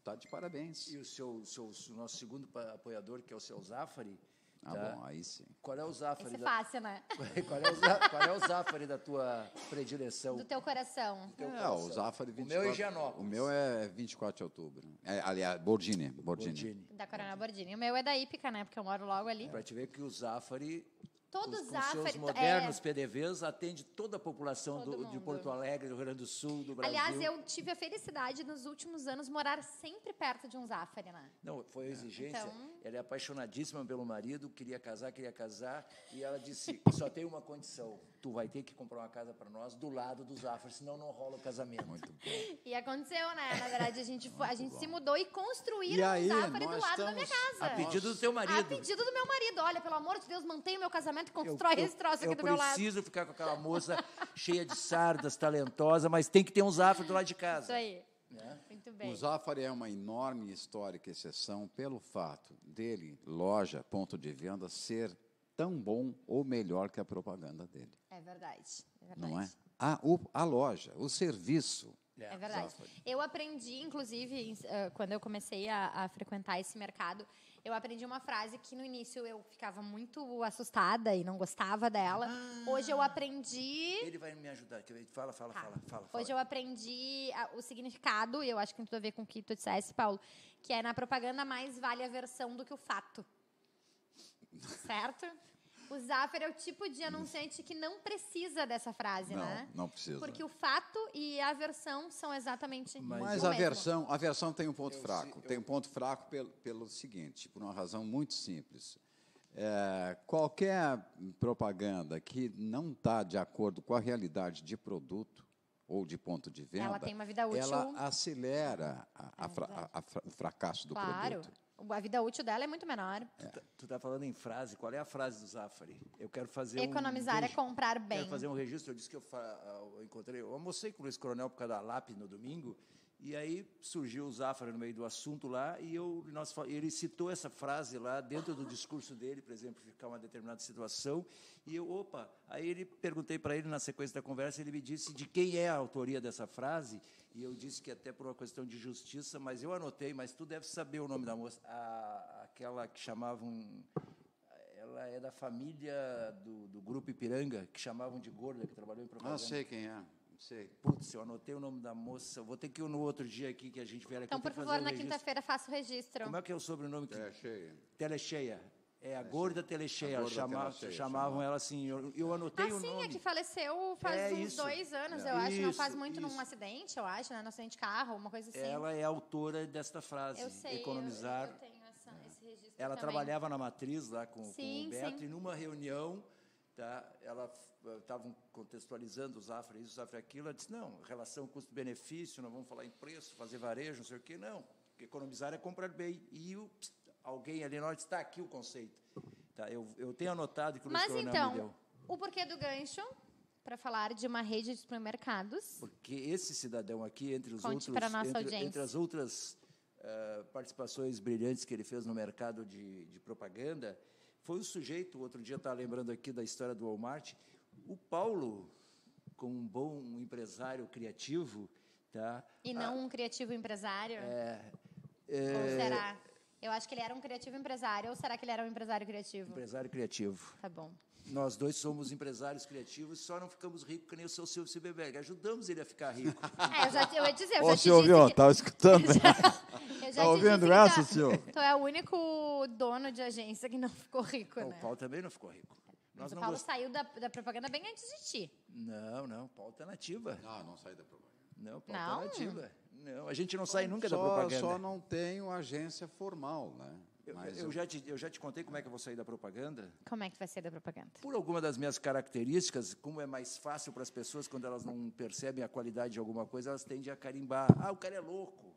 Está de parabéns. E o seu, seu, o nosso segundo apoiador, que é o seu Zafari. Ah, tá? bom, aí sim. Qual é o Zafari? É fácil, da... né? <laughs> Qual é, o za... Qual é o Zafari da tua predileção? Do teu coração. Do teu é, coração. o Zafari 24. O meu é O meu é 24 de outubro. É, aliás, Bordini. Bordini. Da Coronel Bordini. O meu é da Ípica, né? Porque eu moro logo ali. É. Para te ver que o Zafari Todos os, seus modernos é... PDVs atende toda a população do, de Porto Alegre, do Rio Grande do Sul, do Brasil. Aliás, eu tive a felicidade nos últimos anos morar sempre perto de um Zafari, né? Não, foi a exigência. Então... Ela é apaixonadíssima pelo marido, queria casar, queria casar, e ela disse: <laughs> só tem uma condição, tu vai ter que comprar uma casa para nós do lado do Zafari, senão não rola o casamento. Muito bom. <laughs> E aconteceu, né? Na verdade, a gente, foi, a gente se mudou e construíram o um Zafari do lado da minha casa. A pedido do seu marido. A pedido do meu marido. Olha, pelo amor de Deus, mantenha o meu casamento casamento, constrói eu, eu, esse troço aqui do meu lado. Eu preciso ficar com aquela moça <laughs> cheia de sardas, talentosa, mas tem que ter um Zafra do lado de casa. Isso aí. Né? Muito bem. O Zafari é uma enorme histórica exceção pelo fato dele, loja, ponto de venda, ser tão bom ou melhor que a propaganda dele. É verdade. É verdade. Não é? A, o, a loja, o serviço. É, é verdade. Eu aprendi, inclusive, eh, quando eu comecei a, a frequentar esse mercado, eu aprendi uma frase que no início eu ficava muito assustada e não gostava dela. Ah, Hoje eu aprendi. Ele vai me ajudar. Fala, fala, tá. fala, fala, fala. Hoje eu aprendi ah, o significado, e eu acho que tem tudo a ver com o que tu disseste, Paulo, que é na propaganda mais vale a versão do que o fato. <laughs> Certo? O Zaffer é o tipo de anunciante que não precisa dessa frase, não, né? Não precisa. Porque o fato e a versão são exatamente Mas, mas a mesmo. versão, a versão tem um ponto eu, fraco. Eu, tem um ponto fraco pelo, pelo seguinte, por uma razão muito simples. É, qualquer propaganda que não está de acordo com a realidade de produto ou de ponto de venda, ela tem uma vida útil. Ela acelera a, a, é a, o fracasso do claro. produto a vida útil dela é muito menor. Tu tá, tu tá falando em frase, qual é a frase do Zafari? Eu quero fazer Economizar um, é comprar bem. Quero fazer um registro, eu disse que eu, ah, eu encontrei, eu almocei com o Luiz Coronel por causa da lápis no domingo, e aí surgiu o Zafari no meio do assunto lá, e eu, nós, ele citou essa frase lá dentro do discurso dele, por exemplo, ficar uma determinada situação. E eu, opa, aí ele perguntei para ele na sequência da conversa, ele me disse de quem é a autoria dessa frase, e eu disse que até por uma questão de justiça, mas eu anotei, mas tu deve saber o nome da moça, a, aquela que chamavam, ela é da família do, do grupo Ipiranga, que chamavam de gorda, que trabalhou em ah, propaganda. Não sei quem é. Sei. Putz, eu anotei o nome da moça. Vou ter que ir no outro dia aqui que a gente vier aqui. Então, por favor, na quinta-feira faça o registro. Como é que é o sobrenome? Telecheia. Telecheia. É, a gorda Telecheia, chama, chamavam ela assim. Eu, eu anotei ah, o sim, é nome. sim, é que faleceu faz é uns isso. dois anos, é. eu acho. Isso, não faz muito isso. num acidente, eu acho, né? Num acidente de carro, uma coisa assim. Ela é autora desta frase. Eu sei, economizar. Eu, eu tenho essa, é. esse registro Ela também. trabalhava na matriz lá com, sim, com o Beto sim. e numa reunião... Tá? Ela estavam eh, contextualizando os afra isso, os afra aquilo. Ela disse: não, relação custo-benefício, não vamos falar em preço, fazer varejo, não sei o quê, não. Economizar é comprar bem. E o pss, alguém ali, nós está aqui o conceito. Tá, eu, eu tenho anotado que o Mas Coronel então, me deu. o porquê do gancho? Para falar de uma rede de supermercados. Porque esse cidadão aqui, entre os Conte outros, entre, entre, as outras uh, participações brilhantes que ele fez no mercado de, de propaganda, foi o sujeito. Outro dia estava lembrando aqui da história do Walmart. O Paulo, como um bom empresário criativo, tá? E não a, ah, um criativo empresário. É, é, Ou será? Eu acho que ele era um criativo empresário, ou será que ele era um empresário criativo? Empresário criativo. Tá bom. Nós dois somos empresários criativos, só não ficamos ricos que nem o seu Silvio Ciberberg. Ajudamos ele a ficar rico. <laughs> É, eu já eu ia dizer, eu Ô, tá né? <laughs> já Silvio, tá te disse escutando. Eu ouvindo que essa, tá- Silvio? Então <laughs> tu é o único dono de agência que não ficou rico, né? O Paulo também não ficou rico. Nós Mas o Paulo gost... saiu da, da, propaganda bem antes de ti. Não, não, Paulo está nativa. Não, ah, não saiu da propaganda. Não, Paulo está nativa. Não, a gente não sai nunca só, da propaganda. Só não tenho agência formal, né? Eu, eu, eu, já te, eu já te contei como é que eu vou sair da propaganda? Como é que vai sair da propaganda? Por alguma das minhas características, como é mais fácil para as pessoas, quando elas não percebem a qualidade de alguma coisa, elas tendem a carimbar. Ah, o cara é louco.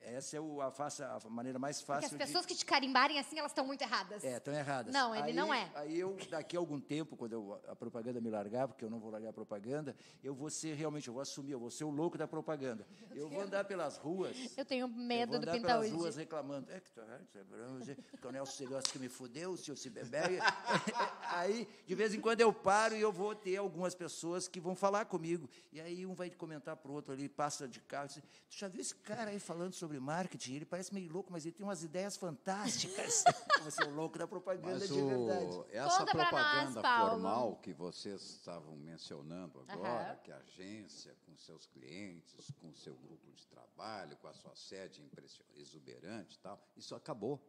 Essa é o, a, faça, a maneira mais fácil. Porque as pessoas de... que te carimbarem assim, elas estão muito erradas. É, estão erradas. Não, ele aí, não é. Aí eu, daqui a algum tempo, quando eu, a propaganda me largar, porque eu não vou largar a propaganda, eu vou ser realmente, eu vou assumir, eu vou ser o louco da propaganda. Eu vou andar pelas ruas. Eu tenho medo eu vou andar pelas ruas reclamando. É que tu é Coronel é acho que me fudeu, o senhor se beber. <laughs> aí, de vez em quando, eu paro e eu vou ter algumas pessoas que vão falar comigo. E aí um vai comentar para o outro ali, passa de carro, diz, assim, tu já viu esse cara aí falando sobre sobre marketing, ele parece meio louco, mas ele tem umas ideias fantásticas. <laughs> <laughs> você é o louco da propaganda mas de o, verdade. Essa Conta propaganda nós, formal que vocês estavam mencionando agora, uhum. que a agência, com seus clientes, com seu grupo de trabalho, com a sua sede exuberante e tal, isso acabou.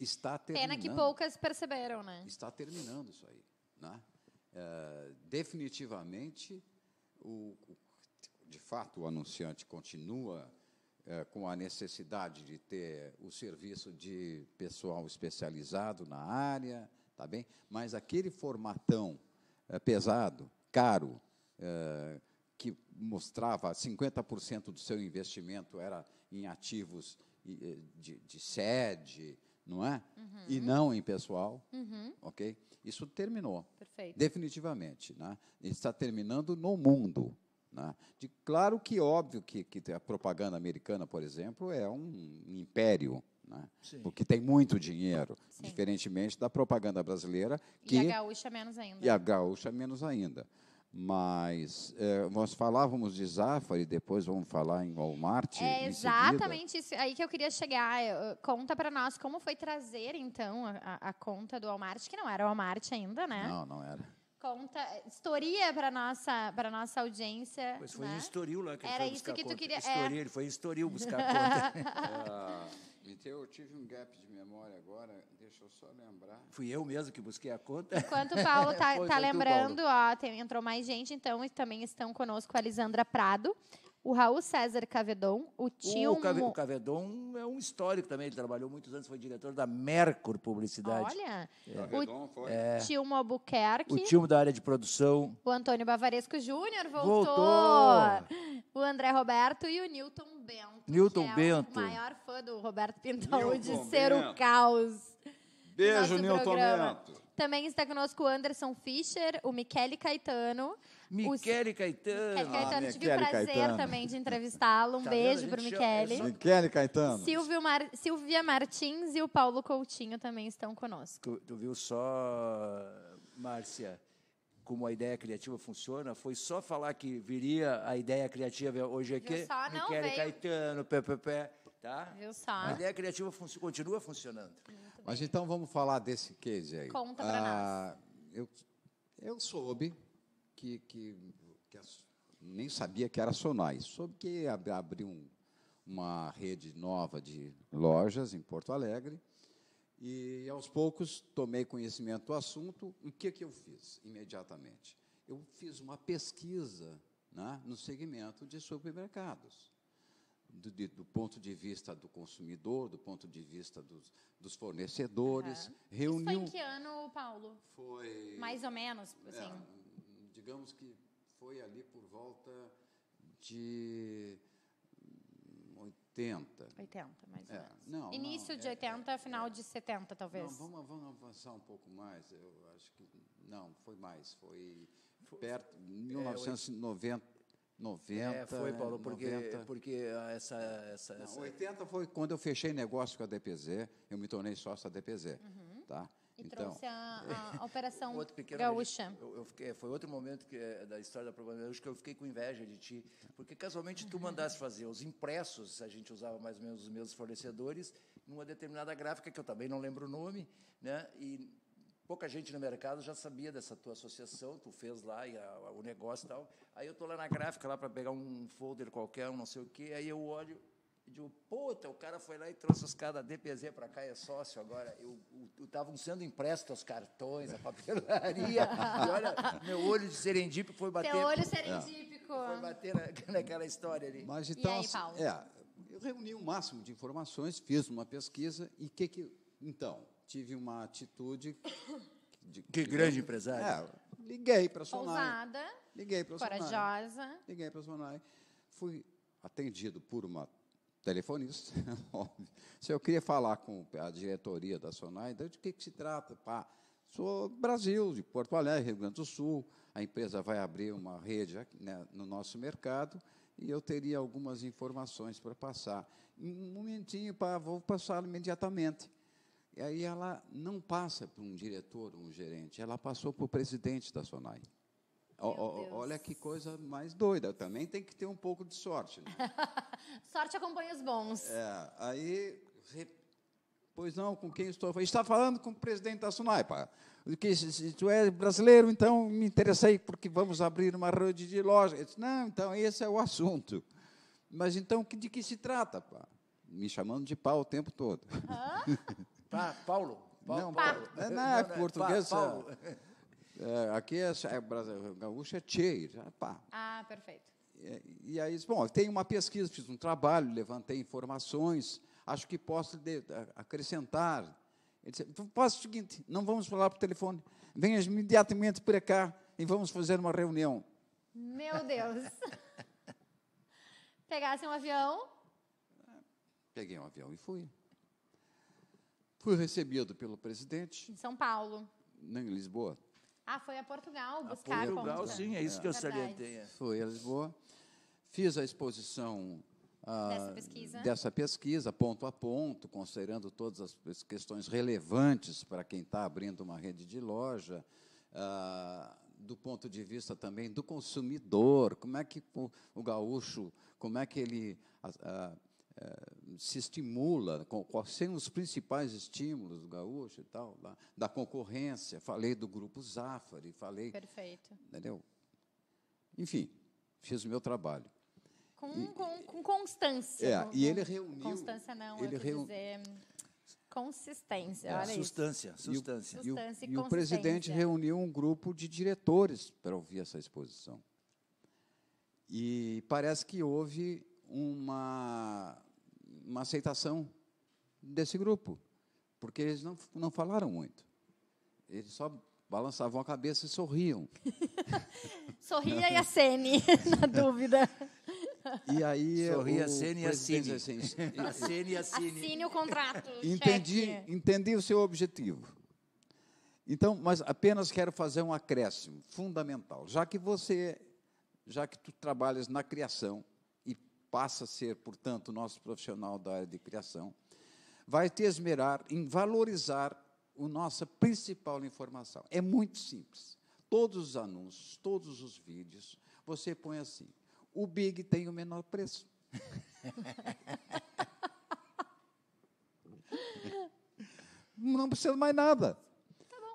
Está terminando. Pena que poucas perceberam, né? Está terminando isso aí. Né? É, definitivamente, o, o, de fato, o anunciante continua é, com a necessidade de ter o serviço de pessoal especializado na área, tá bem? Mas aquele formatão é, pesado, caro, é, que mostrava 50% do seu investimento era em ativos de, de sede, não é? Uhum. E não em pessoal, uhum. ok? Isso terminou. Perfeito. Definitivamente, né? Está terminando no mundo. Né? De, claro que óbvio que, que a propaganda americana, por exemplo, é um império, né? porque tem muito dinheiro, Sim. diferentemente da propaganda brasileira. Que, e a gaúcha menos ainda. E a gaúcha menos ainda. Mas é, nós falávamos de Zafari, depois vamos falar em Walmart. É exatamente isso aí que eu queria chegar. É, conta para nós como foi trazer, então, a, a, conta do Walmart, que não era Walmart ainda, né? Não, não era. Conta, historia para nossa para nossa audiência. Mas foi né? em Estoril lá né, que Era isso que tu queria. Estoril, é. ele foi em buscar a <laughs> conta. Ah, então eu tive um gap de memória agora, deixa eu só lembrar. Fui eu mesmo que busquei a conta. Enquanto o Paulo está tá, <laughs> tá é, lembrando, ó, tem, entrou mais gente, então também estão conosco a Lisandra Prado o Raul César Cavedon, o tio... O, Cave, o Cavedon é um histórico também, ele trabalhou muitos anos, foi diretor da Mercur Publicidade. Olha! É. Cavedon foi. É. Albuquerque. O tio da área de produção. O Antônio Bavaresco Júnior voltou. voltou. O André Roberto e o Newton Bento. Newton é Bento. o maior fã do Roberto Pintão de ser Bento. o caos. Beijo, Newton programa. Bento. Também está conosco o Anderson Fischer, o Michele Caetano Michele Caetano. Ah, Michele Caetano, tive Michele o prazer Caetano. também de entrevistá-lo. Um tá beijo para o Michele. Michele Caetano. Silvio Mar... Silvia Martins e o Paulo Coutinho também estão conosco. Tu, tu viu só, Márcia, como a ideia criativa funciona? Foi só falar que viria a ideia criativa hoje aqui. Viu só, não Michele veio. Caetano, pé, pé, pé. Tá? Viu só? A ideia criativa fun continua funcionando. Mas então vamos falar desse case aí. Conta para ah, nós. Eu, eu soube que, que, que nem sabia que era Sonai. Soube que abriu um, uma rede nova de lojas em Porto Alegre. E, aos poucos, tomei conhecimento do assunto. O que, que eu fiz imediatamente? Eu fiz uma pesquisa né, no segmento de supermercados. Do, de, do, ponto de vista do consumidor, do ponto de vista dos, dos fornecedores, uhum. reuniu... Isso foi em que ano, Paulo? Foi... Mais ou menos, assim... É, digamos que foi ali por volta de 80. 80, mais ou é, menos. É, não, Início não, de 80, é, é, final é, de 70, talvez. Não, vamos, vamos avançar um pouco mais. Eu acho que. Não, foi mais. Foi, foi perto. 1990. É, 90, é, foi, Paulo, porque, 90. porque essa, essa, não, essa... 80 foi quando eu fechei negócio com a DPZ, eu me tornei sócio da DPZ. Uhum. Tá? Então, trouxe a, a <laughs> Operação Gaúcha. Eu, eu fiquei, foi outro momento que, eh, da história da Propaganda Gaúcha que eu fiquei com inveja de ti, porque casualmente tu mandaste fazer os impressos, a gente usava mais ou menos os mesmos fornecedores, numa determinada gráfica, que eu também não lembro o nome, né? e pouca gente no mercado já sabia dessa tua associação, tu fez lá e a, o negócio e tal. Aí eu estou lá na gráfica, lá para pegar um folder qualquer, um não sei o quê, aí eu olho eu digo, puta, o cara foi lá e trouxe os caras da DPZ para cá, é sócio agora. Eu estavam sendo emprestos os cartões, a papelaria. <laughs> e olha, meu olho de serendípico foi bater. olho <laughs> é. serendípico. Foi bater na, <laughs> naquela história ali. Mas então, e aí, assim, Paulo? É, eu reuni o um máximo de informações, fiz uma pesquisa e que que. Então, tive uma atitude. De, que de, grande de, empresário. É, liguei para a Sonai. Ousada. Liguei para a Sonai. Corajosa. Liguei para a Sonai. Fui atendido por uma Telefonista, <laughs> óbvio. Se eu queria falar com a diretoria da Sonai, então de que, que se trata? Pá, sou Brasil, de Porto Alegre, Rio Grande do Sul. A empresa vai abrir uma rede né, no nosso mercado e eu teria algumas informações para passar. Um momentinho, pá, vou passar imediatamente. E aí ela não passa para um diretor, um gerente, ela passou para o presidente da Sonai. O, olha que coisa mais doida. Também tem que ter um pouco de sorte. Né? <laughs> sorte acompanha os bons. É, aí, re... pois não, com quem estou falando? Está falando com o presidente da Sunaipa. Que se, se tu é brasileiro, então me interessei porque vamos abrir uma rede de lojas. disse, não, então esse é o assunto. Mas então de que se trata, pá? Me chamando de pau o tempo todo. Ah? Paulo. Paulo. Não, Paulo. Não, é não, não, é português. É Paulo. É... É, aqui é, é Brasil, gaúcho é cheio, né? Pá. Ah, perfeito. E, é, e aí, bom, tem uma pesquisa, fiz um trabalho, levantei informações, acho que posso de, acrescentar. Ele disse, então, o seguinte, não vamos falar por telefone, venha imediatamente para cá e vamos fazer uma reunião. Meu Deus. Pegasse um avião? Peguei um avião e fui. Fui recebido pelo presidente. Em São Paulo. Não, em Lisboa. Ah, foi a Portugal buscar a Portugal, a Portugal, sim, é isso é. que eu salientei. Foi a Lisboa. Fiz a exposição ah, dessa, pesquisa. dessa pesquisa, ponto a ponto, considerando todas as questões relevantes para quem está abrindo uma rede de loja. Ah, do ponto de vista também do consumidor, como é que o, o gaúcho, como é que ele ah, ah, se estimula, quais são os principais estímulos do gaúcho e tal, da, da concorrência. Falei do grupo Zafari, falei. Perfeito. Entendeu? Enfim, fiz o meu trabalho. Com, e, com, com constância. É, com, e ele reuniu. Constância não, ele eu dizer consistência. É, olha sustância, isso. sustância. E o, e, o, e o presidente reuniu um grupo de diretores para ouvir essa exposição. E parece que houve uma, uma aceitação desse grupo, porque eles não, não falaram muito. Eles só balançavam a cabeça e sorriam. <laughs> Sorria né? e a <laughs> na dúvida. E aí Sorria, o e a Sene. Assim, e a Sene. Assine o contrato. <laughs> Entendi, entendi o seu objetivo. Então, mas apenas quero fazer um acréscimo fundamental. Já que você, já que tu trabalhas na criação, passa a ser, portanto, nosso profissional da área de criação, vai te esmerar em valorizar a nossa principal informação. É muito simples. Todos os anúncios, todos os vídeos, você põe assim: o Big tem o menor preço. <laughs> Não precisa mais nada. Tá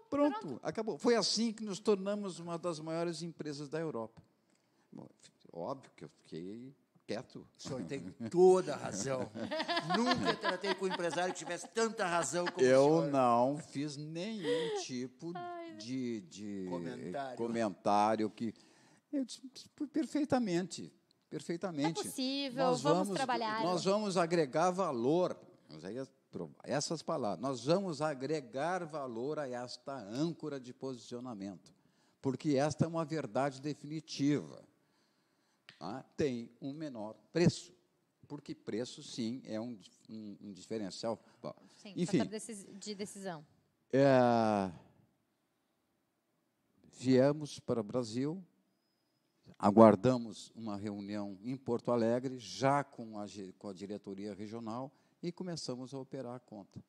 pronto, pronto, acabou. Foi assim que nos tornamos uma das maiores empresas da Europa. Bom, óbvio que eu fiquei quieto. O senhor tem toda a razão. <laughs> Nunca tratei com um empresário que tivesse tanta razão como eu o senhor. Eu não fiz nenhum tipo de, de comentário. comentário. que eu disse perfeitamente, perfeitamente. É possível, nós vamos, vamos trabalhar. Nós vamos agregar valor. É essas palavras. Nós vamos agregar valor a esta âncora de posicionamento, porque esta é uma verdade definitiva ah, tem um menor preço. Porque preço, sim, é um, um, um diferencial. Bom, sim, Enfim, de decisão. É, viemos para o Brasil, aguardamos uma reunião em Porto Alegre, já com a, com a diretoria regional, e começamos a operar a conta.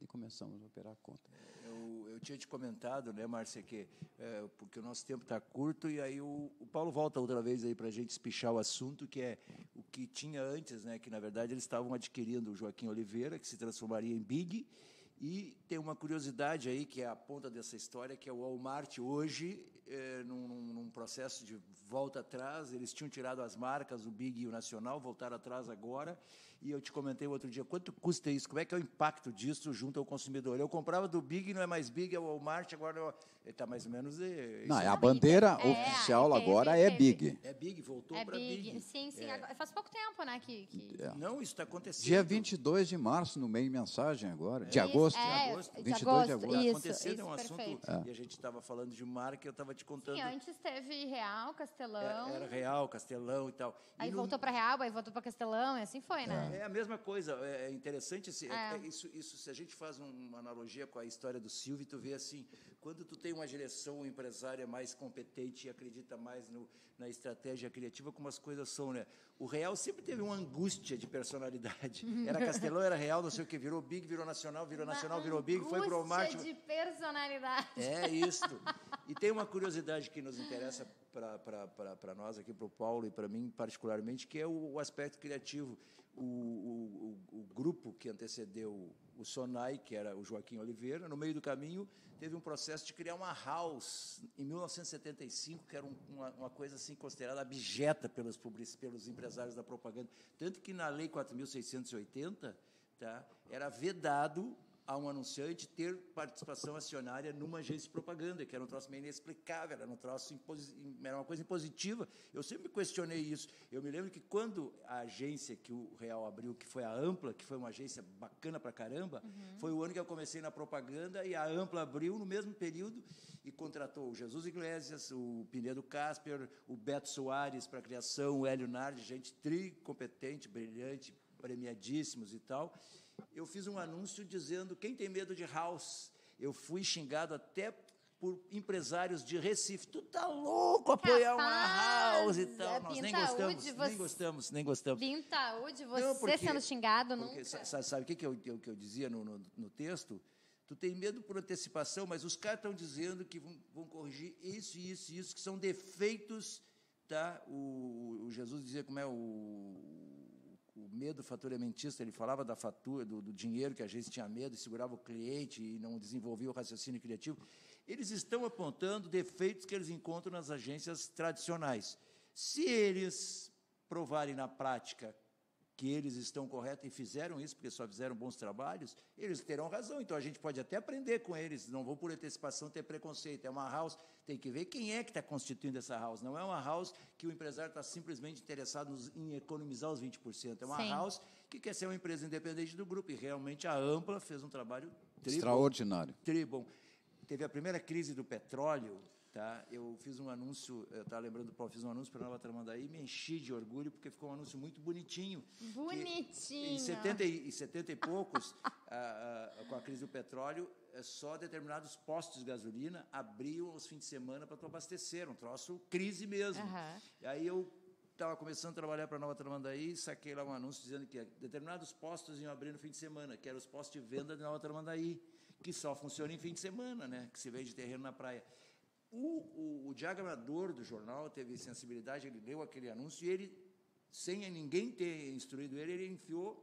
E começamos a operar a conta. Eu, eu tinha te comentado, né, Márcia, que é, porque o nosso tempo está curto e aí o, o, Paulo volta outra vez aí para a gente espichar o assunto que é o que tinha antes, né, que na verdade eles estavam adquirindo o Joaquim Oliveira, que se transformaria em Big. E tem uma curiosidade aí que é a ponta dessa história, que é o Walmart hoje, é, num, num processo de volta atrás, eles tinham tirado as marcas, o Big e o Nacional, voltaram atrás agora e eu te comentei outro dia, quanto custa isso? Como é que é o impacto disso junto ao consumidor? Eu comprava do Big, não é mais Big, é o Walmart, agora está mais ou menos... É, não, é a bandeira é, oficial é, agora é, é, é, é Big. É Big, voltou para Big. Big. Sim, sim, agora, faz pouco tempo, né, que... que... Não, isso está acontecendo. Dia 22 de março, no meio mensagem agora, de agosto. É, né? de agosto. 22 de agosto. De tá Isso, acontecendo, isso, é um perfeito. assunto... E a gente estava falando de marca, eu estava te contando... Sim, antes teve Real, Castelão... Era, era Real, Castelão e tal. Aí voltou para Real, aí voltou para Castelão, e assim foi, né? É a mesma coisa. É, é interessante é, é. é. isso, isso. Se a gente faz uma analogia com a história do Silvio, tu vê assim, quando tu tem uma direção empresária mais competente e acredita mais no, na estratégia criativa, como as coisas são, né? O Real sempre teve uma angústia de personalidade. <laughs> Era Castelão, era Real, não sei o que, virou Big, virou Nacional, virou uma Nacional, virou Big, foi pro Angústia de personalidade. É isso. E tem uma curiosidade que nos interessa para nós aqui, para o Paulo e para mim particularmente, que é o, o aspecto criativo o, o, o, grupo que antecedeu o Sonai, que era o Joaquim Oliveira, no meio do caminho teve um processo de criar uma house em 1975, que era um, uma, uma, coisa assim considerada abjeta pelos, pelos empresários da propaganda. Tanto que na Lei 4.680 tá, era vedado a um anunciante ter participação acionária numa agência de propaganda, que era um troço meio inexplicável, era um troço era uma coisa impositiva. Eu sempre questionei isso. Eu me lembro que quando a agência que o Real abriu, que foi a Ampla, que foi uma agência bacana pra caramba, uhum. foi o ano que eu comecei na propaganda e a Ampla abriu no mesmo período e contratou o Jesus Iglesias, o Pinedo Casper, o Beto Soares para criação, o Hélio Nardi, gente tri competente, brilhante, premiadíssimos e tal eu fiz um anúncio dizendo: quem tem medo de house? Eu fui xingado até por empresários de Recife. Tu tá louco apoiar uma house e é tal. Nós nem gostamos, você... nem gostamos, nem gostamos. Vintaúde, você não, porque, sendo xingado porque, nunca. Sabe, o que, eu eu, que eu dizia no, no, no texto? Tu tem medo por antecipação, mas os caras estão dizendo que vão, vão, corrigir isso, isso, isso, que são defeitos, tá? O, o Jesus dizia como é o o medo faturamentista ele falava da fatura, do, do, dinheiro que a gente tinha medo, e segurava o cliente e não desenvolvia o raciocínio criativo. Eles estão apontando defeitos que eles encontram nas agências tradicionais. Se eles provarem na prática que eles estão corretos e fizeram isso porque só fizeram bons trabalhos, eles terão razão. Então a gente pode até aprender com eles, não vou por antecipação ter preconceito, é uma house. Tem que ver quem é que está constituindo essa house. Não é uma house que o empresário está simplesmente interessado nos, em economizar os 20%. É uma Sim. house que quer ser uma empresa independente do grupo. E realmente a Ampla fez um trabalho extraordinário. Tribo. Teve a primeira crise do petróleo Tá? Eu fiz um anúncio, eu estava lembrando do Paulo, fiz um anúncio para Nova Tramandaí e me enchi de orgulho, porque ficou um anúncio muito bonitinho. Bonitinho! Em 70, e, em 70 e poucos, <laughs> a, a, com a crise do petróleo, é, só determinados postos de gasolina abriam aos fins de semana para tu abastecer, um troço crise mesmo. Uhum. E aí eu estava começando a trabalhar para a Nova Tramandaí, saquei lá um anúncio dizendo que determinados postos iam abrir no fim de semana, que eram os postos de venda de Nova Tramandaí, que só funcionam em fim de semana, né? que se vende terreno na praia. O, o, o diagramador do jornal teve sensibilidade, ele leu aquele anúncio e ele, sem ninguém ter instruído ele, ele enfiou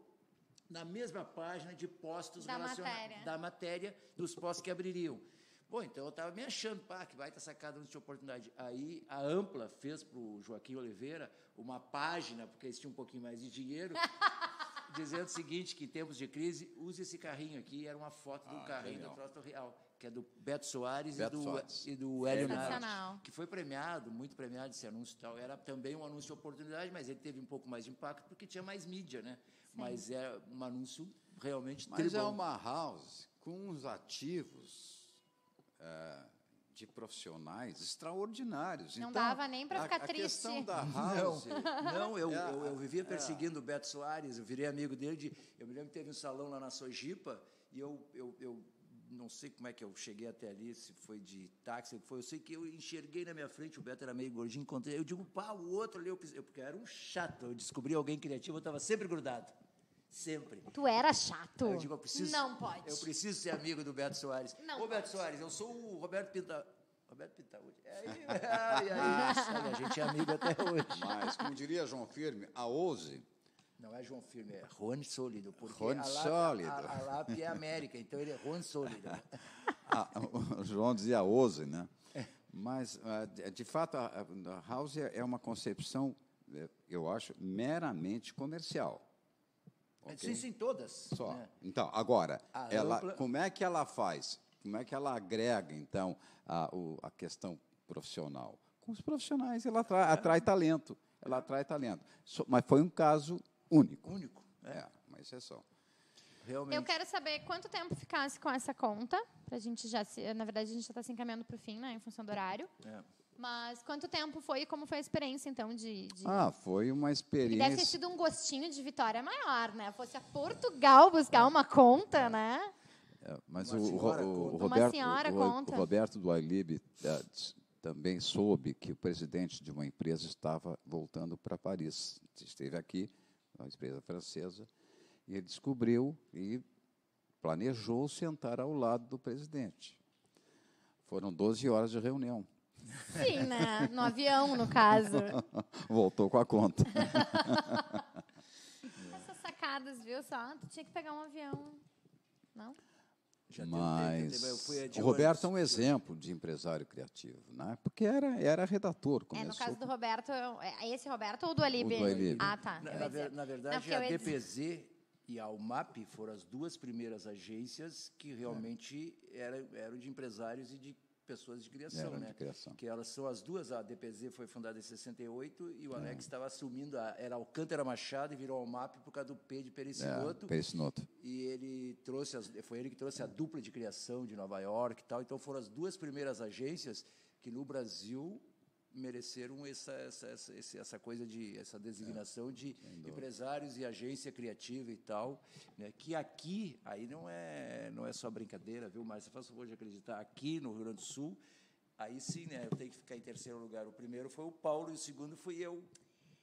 na mesma página de postos da matéria. da matéria dos postos que abririam. Bom, então eu estava me achando, pá, que vai estar sacada antes de oportunidade. Aí a Ampla fez para o Joaquim Oliveira uma página, porque eles tinham um pouquinho mais de dinheiro, <laughs> dizendo o seguinte, que em tempos de crise, use esse carrinho aqui, era uma foto ah, do carrinho legal. da Trota Real que é do Beto Soares Beto e do, Soares. E do é Hélio Nacional. que foi premiado, muito premiado esse anúncio e tal. Era também um anúncio de oportunidade, mas ele teve um pouco mais de impacto porque tinha mais mídia, né? Sim. Mas é um anúncio realmente Mas tribom. é uma house com uns ativos é, de profissionais extraordinários. Não então, dava nem para ficar a, a triste. A questão da house... Não, não eu, é, eu, eu, vivia é. perseguindo é. o Beto Soares, eu virei amigo dele. De, eu me lembro que teve um salão lá na Sojipa e eu, eu, eu não sei como é que eu cheguei até ali, se foi de táxi, foi, eu sei que eu enxerguei na minha frente, o Beto era meio gordinho, encontrei, eu digo, pá, o outro ali, eu, eu porque eu era um chato, eu descobri alguém criativo, eu estava sempre grudado. Sempre. Tu era chato. Aí eu digo, eu preciso. Não pode. Eu preciso ser amigo do Beto Soares. Não. Ô, pode. Beto Soares, eu sou o Roberto Pinta. Roberto Pintaúde. É aí, <laughs> é aí, é a gente é amigo até hoje. Mas, como diria João Firme, a OUSE não é João Firme, é Juan Sólido. Porque a Lap, Sólido. A, a, a é América, então ele é Juan Sólido. Né? <laughs> ah, o João dizia Ose, né? É. Mas, ah, de fato, a House é, é uma concepção, é, eu acho, meramente comercial. Okay? Sim, sim, todas. Só. Né? Então, agora, ela, como é que ela faz? Como é que ela agrega, então, a, o, a questão profissional? Com os profissionais, ela atrai, atrai talento. Ela atrai talento. mas foi um caso único. Único. É, uma é exceção. Realmente. Eu quero saber quanto tempo ficasse com essa conta, A gente já se, na verdade a gente já está se encaminhando para o fim, né, em função do horário. É. Mas quanto tempo foi e como foi a experiência então de, de... Ah, foi uma experiência. Deve ter sido um gostinho de vitória maior, né? Fosse a Portugal buscar uma conta, é. né? É, mas o, o, o, Roberto, o, Roberto do Ailib é, também soube que o presidente de uma empresa estava voltando para Paris. Esteve aqui uma empresa francesa, e ele descobriu e planejou sentar ao lado do presidente. Foram 12 horas de reunião. Sim, né? No avião, no caso. <laughs> Voltou com a conta. <laughs> Essas sacadas, viu? Só, tu tinha que pegar um avião. Não? Né? Mas o Roberto é um exemplo de empresário criativo, né? porque era, era redator. Começou. É, no caso do Roberto, é, é esse Roberto ou do Alibe? Do Alibe. Ah, tá. Na, na verdade, Não, a DPZ e a UMAP foram as duas primeiras agências que realmente é. eram, eram de empresários e de pessoas de criação, né? De criação. Que elas são as duas, a DPZ foi fundada em 68 e o é. Alex estava assumindo, a, era Alcântara Machado e virou Map por causa do P de Pericinoto. É, Pericinoto. E ele trouxe, as, foi ele que trouxe é. a dupla de criação de Nova York e tal. Então foram as duas primeiras agências que no Brasil mereceram essa, essa, essa, essa coisa de essa designação é, de empresários e agência criativa e tal, né? Que aqui aí não é não é só brincadeira, viu? Mas faça favor de acreditar aqui no Rio Grande do Sul, aí sim, né? Eu tenho que ficar em terceiro lugar. O primeiro foi o Paulo e o segundo fui eu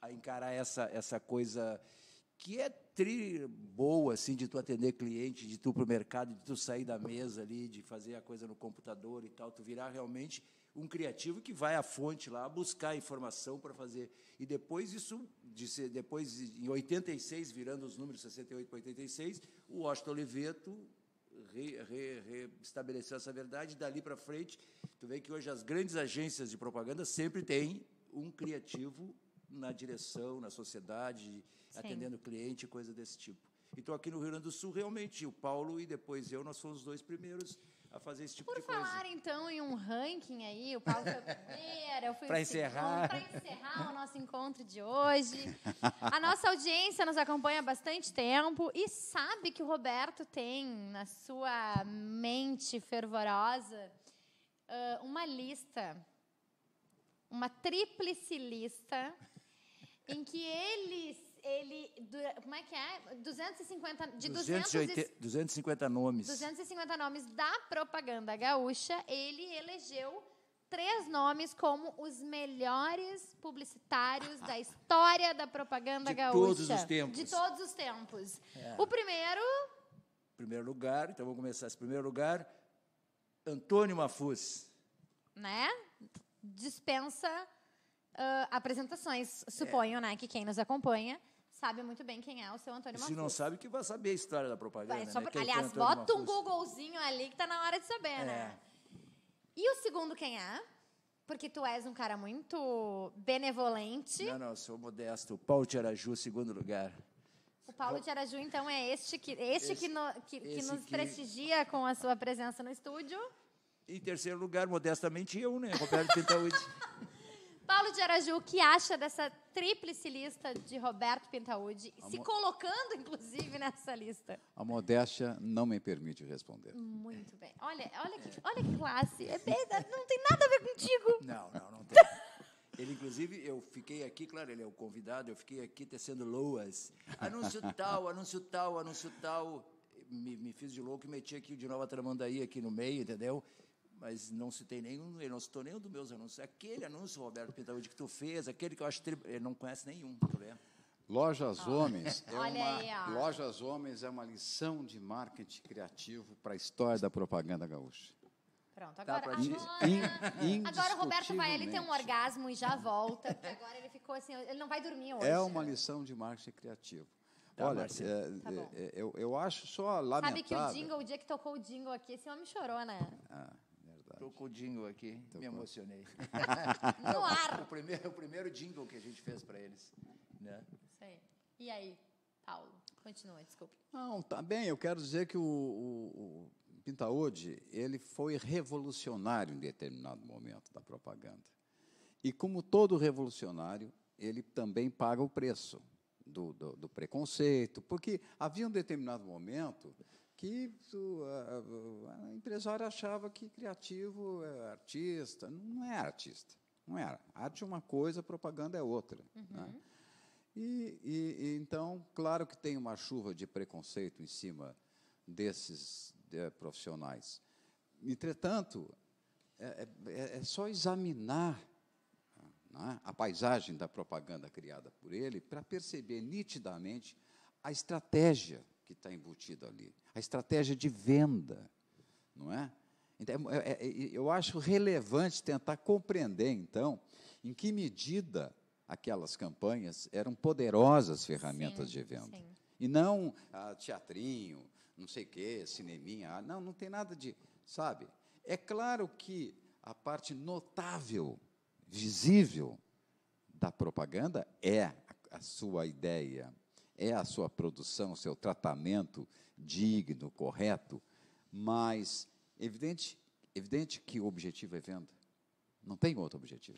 a encarar essa essa coisa que é tri boa assim de tu atender cliente, de tu para o mercado, de tu sair da mesa ali, de fazer a coisa no computador e tal, tu virar realmente um criativo que vai à fonte lá buscar informação para fazer. E depois isso, de depois em 86, virando os números 68 para 86, o Washington Oliveto reestabeleceu essa verdade. Dali para frente, tu vê que hoje as grandes agências de propaganda sempre têm um criativo na direção, na sociedade, Sim. atendendo cliente, coisa desse tipo. Então, aqui no Rio Grande do Sul, realmente, o Paulo e depois eu, nós fomos os dois primeiros a fazer esse tipo Por de coisa. Por falar então em um ranking aí, o Paulo foi primeiro, eu fui encerrar. para encerrar o nosso encontro de hoje. A nossa audiência nos acompanha há bastante tempo e sabe que o Roberto tem na sua mente fervorosa ah, uma lista, uma tríplice lista em que ele ele. Como é que é? 250, de 280, 250 nomes. 250 nomes da propaganda gaúcha, ele elegeu três nomes como os melhores publicitários da <laughs> história da propaganda de gaúcha. De todos os tempos. De todos os tempos. É. O primeiro. Primeiro lugar, então vamos começar esse primeiro lugar. Antônio Mafuz. Né? Dispensa uh, apresentações, suponho, é. né? Que quem nos acompanha sabe muito bem quem é o seu Antônio Marcos. Se não sabe, que vai saber a história da propaganda. Vai, né? pra, aliás, é bota um Googlezinho ali que tá na hora de saber, né? é. né? E o segundo quem é? Porque tu és um cara muito benevolente. Não, não, sou modesto. Paulo de Araju, segundo lugar. O Paulo de Araju, então, é este que, este esse, que, no, que, que, nos prestigia com a sua presença no estúdio. Em terceiro lugar, modestamente eu, né? Roberto Pintaúde. <laughs> Paulo de Araju, o que acha dessa tríplice lista de Roberto Pintaúdi, se mo... colocando, inclusive, nessa lista? A modéstia não me permite responder. Muito bem. Olha, olha, que, olha que classe. É bem, não tem nada a ver contigo. Não, não, não tem. Ele, inclusive, eu fiquei aqui, claro, ele é o convidado, eu fiquei aqui tecendo loas. Anúncio tal, anúncio tal, anúncio tal. Me, me fiz de louco e meti aqui de novo a tramandaí aqui no meio, entendeu? mas não citei nenhum, ele não citou nenhum dos meus anúncios. Aquele anúncio, Roberto Pintaúde, que tu fez, aquele que eu acho que ele não conhece nenhum, vê. Lojas ah. Homens <laughs> é Olha uma aí, ó. Lojas Homens é uma lição de marketing criativo para a história da propaganda gaúcha. Pronto, agora, agora, né? agora o Roberto vai ele ter um orgasmo e já volta. <laughs> Agora ele ficou assim, ele não vai dormir hoje. É uma lição de marketing criativo. Tá, Olha, é, tá é, é, eu, eu acho só lamentável... Sabe que o jingle, o dia que tocou o jingle aqui, esse homem chorou, né? Ah. Estou com o jingle aqui, Tô então me emocionei. <laughs> no ar! O primeiro, o primeiro jingle que a gente fez para eles. Né? Isso aí. E aí, Paulo? Continua, desculpe. Não, tá bem, eu quero dizer que o, o, o Pintaúde, ele foi revolucionário em determinado momento da propaganda. E como todo revolucionário, ele também paga o preço do, do, do preconceito, porque havia um determinado momento que a empresária achava que criativo é artista. Não é artista, não era. É. Arte é uma coisa, propaganda é outra. Uhum. Né? E, e, e, então, claro que tem uma chuva de preconceito em cima desses de, profissionais. Entretanto, é, é, é, é só examinar né, a paisagem da propaganda criada por ele para perceber nitidamente a estratégia que está embutido ali. A estratégia de venda, não é? Então, é, é, é eu acho relevante tentar compreender, então, em que medida aquelas campanhas eram poderosas ferramentas sim, de venda. Sim. E não ah, teatrinho, não sei o quê, cineminha. Ah, não, não tem nada de. Sabe? É claro que a parte notável, visível da propaganda é a, a sua ideia, é a sua produção, o seu tratamento digno, correto, mas evidente, evidente que o objetivo é venda. Não tem outro objetivo.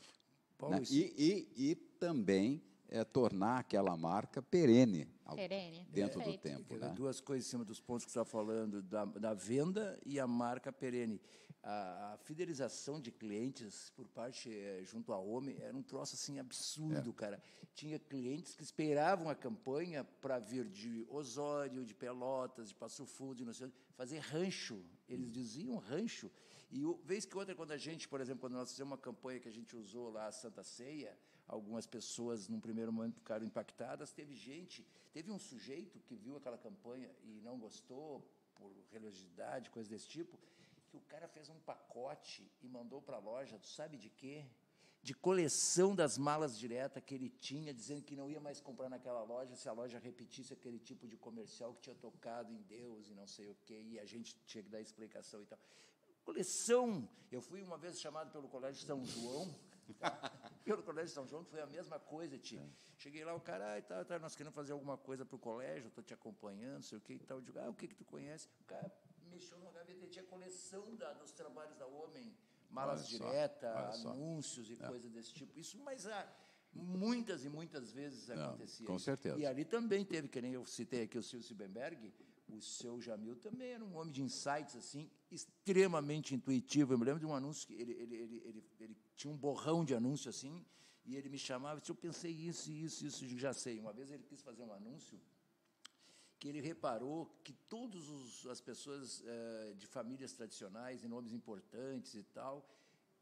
Né? E, e, e também é tornar aquela marca perene, perene. dentro Perfeito. do tempo. Né? Duas coisas em cima dos pontos que você está falando, da, da venda e a marca perene. A, a fidelização de clientes por parte eh, junto à Home era um troço assim absurdo, é. cara. Tinha clientes que esperavam a campanha para vir de Osório, de Pelotas, de Passo Fundo, de não sei, fazer rancho. Eles hum. diziam rancho. E o, vez que outra, quando a gente, por exemplo, quando nós fizemos uma campanha que a gente usou lá a Santa Ceia, algumas pessoas, num primeiro momento, ficaram impactadas. Teve gente, teve um sujeito que viu aquela campanha e não gostou, por religiosidade, coisas desse tipo, que o cara fez um pacote e mandou para a loja, tu sabe de quê? De coleção das malas direta que ele tinha, dizendo que não ia mais comprar naquela loja se a loja repetisse aquele tipo de comercial que tinha tocado em Deus e não sei o quê, e a gente tinha que dar explicação e tal. Coleção! Eu fui uma vez chamado pelo Colégio São João. <laughs> pelo Colégio São João, que foi a mesma coisa, tio. É. Cheguei lá, o cara, ah, tá, tá, nós queremos fazer alguma coisa para o colégio, estou te acompanhando, sei o que e tal. Eu digo, ah, o que que tu conhece? O cara mexeu numa gaveta, tinha coleção da, dos trabalhos da Homem, malas diretas, anúncios e é. coisas desse tipo. Isso, mas a... muitas e muitas vezes acontecia. Não, com certeza. E ali também teve, que nem eu citei aqui o Silvio Sibenberg, o seu Jamil também era um homem de insights assim, extremamente intuitivo. Eu me lembro de um anúncio que ele, ele, ele, ele, ele tinha um borrão de anúncio assim, e ele me chamava e disse: Eu pensei isso, isso, isso, já sei. Uma vez ele quis fazer um anúncio que ele reparou que todas as pessoas eh, de famílias tradicionais, em nomes importantes e tal,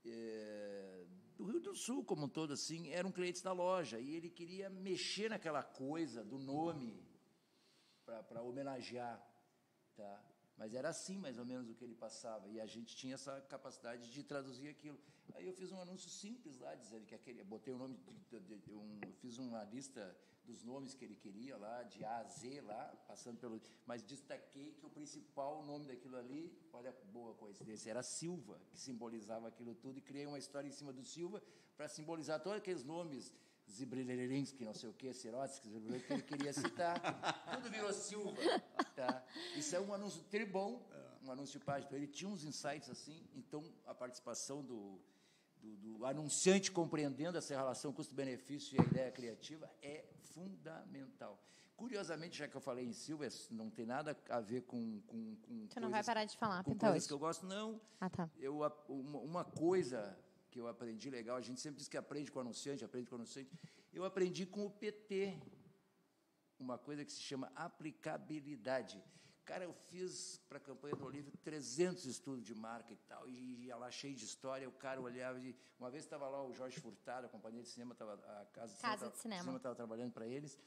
eh, do Rio do Sul como um todo, assim, eram clientes da loja. E ele queria mexer naquela coisa do nome para homenagear. Tá? Mas era assim, mais ou menos, o que ele passava. E a gente tinha essa capacidade de traduzir aquilo. Aí eu fiz um anúncio simples lá, dizendo que aquele. Botei o nome. De, de, de, um, eu fiz uma lista dos nomes que ele queria lá, de A a Z lá, passando pelo. Mas destaquei que o principal nome daquilo ali, olha boa coincidência, era Silva, que simbolizava aquilo tudo, e criei uma história em cima do Silva para simbolizar todos aqueles nomes que não sei o quê, Sirotsky, que ele queria citar. <laughs> Tudo virou Silva. Tá? Isso é um anúncio tribom, é. um anúncio de página. Ele tinha uns insights assim, então a participação do, do, do anunciante compreendendo essa relação custo-benefício e a ideia criativa é fundamental. Curiosamente, já que eu falei em Silva, não tem nada a ver com. com, com Você não coisas, vai parar de falar, com pinta coisas que eu gosto, não. Ah, tá. Eu, uma, uma coisa que eu aprendi legal. A gente sempre diz que aprende com o anunciante, aprende com o anunciante. Eu aprendi com o PT uma coisa que se chama aplicabilidade. Cara, eu fiz para a campanha do Olívio 300 estudos de marca e tal, e ia lá cheio de história. O cara olhava e. Uma vez estava lá o Jorge Furtado, a companhia de cinema, tava, a casa de casa cinema estava trabalhando para eles,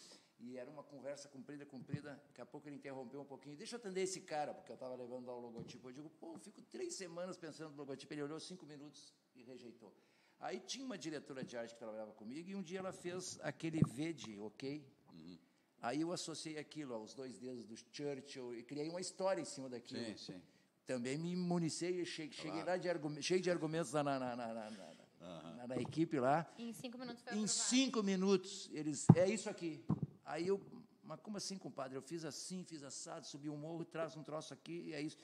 e era uma conversa comprida, comprida. Daqui a pouco ele interrompeu um pouquinho. Deixa eu atender esse cara, porque eu estava levando lá o logotipo. Eu digo, pô, eu fico três semanas pensando no logotipo. Ele olhou cinco minutos, rejeitou. Aí tinha uma diretora de arte que trabalhava comigo e um dia ela fez aquele V de ok. Uhum. Aí eu associei aquilo aos dois dedos do Churchill e criei uma história em cima daquilo. Sim, sim. Também me imunicei e cheguei, claro. lá de cheio de argumentos na, na, na, na, na, uhum. na equipe lá. E em cinco minutos foi Em aprovado. cinco minutos, eles. É isso aqui. Aí eu. Mas como assim, compadre? Eu fiz assim, fiz assado, subi um morro, traz um troço aqui, e é isso.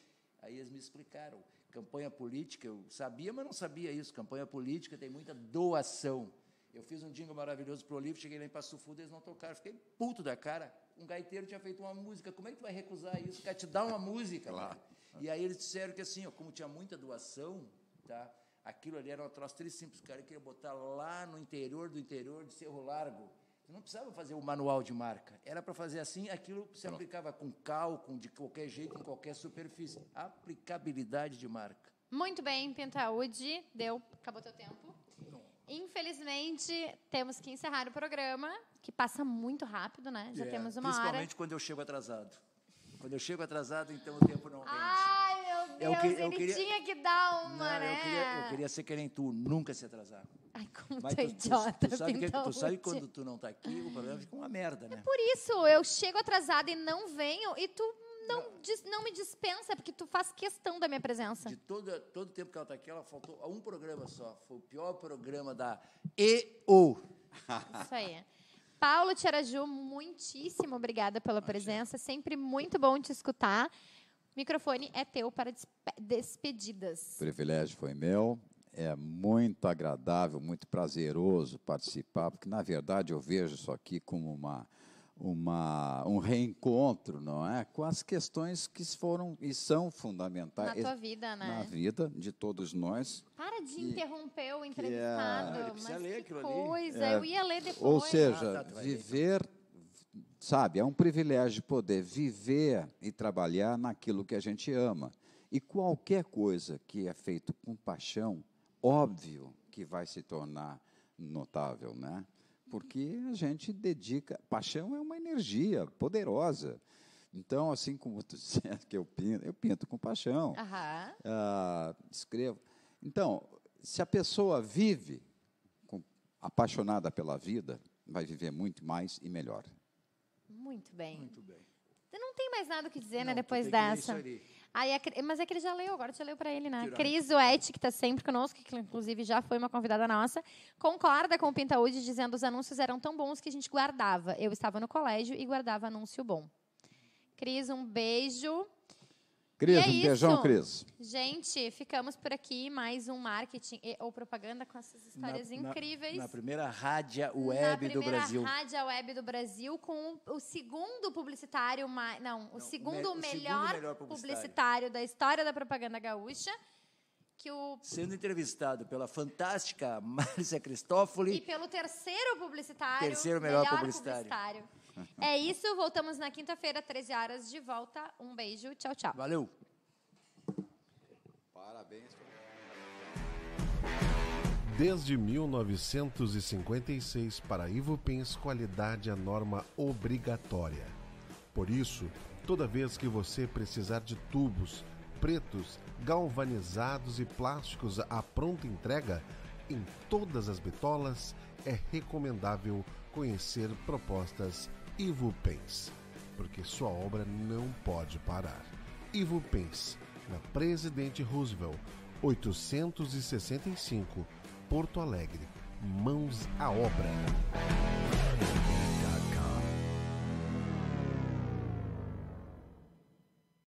Aí eles me explicaram campanha política, eu sabia, mas não sabia isso. Campanha política tem muita doação. Eu fiz um dingo maravilhoso para o Olívio, cheguei lá em Passo Fundo, eles não tocaram. Fiquei puto da cara. Um gaiteiro tinha feito uma música. Como é que tu vai recusar isso? O cara te dá uma música. Claro. E aí eles disseram que, assim, ó, como tinha muita doação, tá? aquilo ali era um troço tão simples. O cara queria botar lá no interior do interior de Cerro Largo não precisava fazer o manual de marca. Era para fazer assim, aquilo se aplicava com cálculo, de qualquer jeito, em qualquer superfície. Aplicabilidade de marca. Muito bem, Pentaúde. Deu, acabou teu tempo. Infelizmente, temos que encerrar o programa, que passa muito rápido, né? Já é, temos uma principalmente hora. Principalmente quando eu chego atrasado. Quando eu chego atrasado, então o tempo não rende. Ah! Deus, eu que, eu ele queria... tinha que dar uma, não, né? Eu queria, eu queria ser que nem tu, nunca se atrasar. Ai, como Mas tu é idiota, tu, tu sabe, então, que, tu sabe quando tu não está aqui, o problema fica uma merda, é né? É por isso, eu chego atrasada e não venho, e tu não, não. não me dispensa, porque tu faz questão da minha presença. De todo, todo tempo que ela está aqui, ela faltou a um programa só. Foi o pior programa da EO. <laughs> Isso aí. Paulo Tiaraju, muitíssimo obrigada pela presença. Sempre muito bom te escutar. Microfone é teu para despedidas. O privilégio foi meu. É muito agradável, muito prazeroso participar, porque na verdade eu vejo isso aqui como uma, uma, um reencontro, não é? Com as questões que foram e são fundamentais. Na tua vida, né? Na vida de todos nós. Para de e, interromper o é entrevistado. É, mas ler que coisa, ali. É, eu ia ler depois. Ou seja, ah, tá, tá, tá, tá. viver Sabe, é um privilégio poder viver e trabalhar naquilo que a gente ama. E qualquer coisa que é feito com paixão, óbvio que vai se tornar notável, né? Porque a gente dedica. Paixão é uma energia poderosa. Então, assim como tu <laughs> disseste que eu pinto, eu pinto com paixão. Uhum. escrevo. Então, se a pessoa vive com, apaixonada pela vida, vai viver muito mais e melhor. Muito bem. Muito bem. Você não tem mais nada o que dizer, né, não, né, depois dessa. Aí a, mas é que ele já leu, agora já leu para ele, né? Tirado. Cris Oete, que está sempre conosco, que inclusive já foi uma convidada nossa, concorda com o Pintaúde dizendo que os anúncios eram tão bons que a gente guardava. Eu estava no colégio e guardava anúncio bom. Cris, um beijo. Cris, é um isso. beijão, Cris. Gente, ficamos por aqui. Mais um marketing e, ou propaganda com essas histórias na, incríveis. Na, na, primeira rádio web do Brasil. Na primeira rádio web do Brasil, com o, o segundo publicitário, não, o não, segundo me, o melhor, segundo melhor publicitário. da história da propaganda gaúcha. O... Sendo entrevistado pela fantástica <laughs> Márcia Cristófoli. E pelo terceiro publicitário. Terceiro melhor, melhor publicitário. publicitário. É isso, voltamos na quinta-feira, 13 horas, de volta. Um beijo, tchau, tchau. Valeu. Parabéns. Desde 1956, para Ivo Pins, qualidade é norma obrigatória. Por isso, toda vez que você precisar de tubos pretos, galvanizados e plásticos à pronta entrega, em todas as bitolas, é recomendável conhecer propostas Ivo Pens, porque sua obra não pode parar. Ivo Pens, na Presidente Roosevelt, 865, Porto Alegre. Mãos à obra.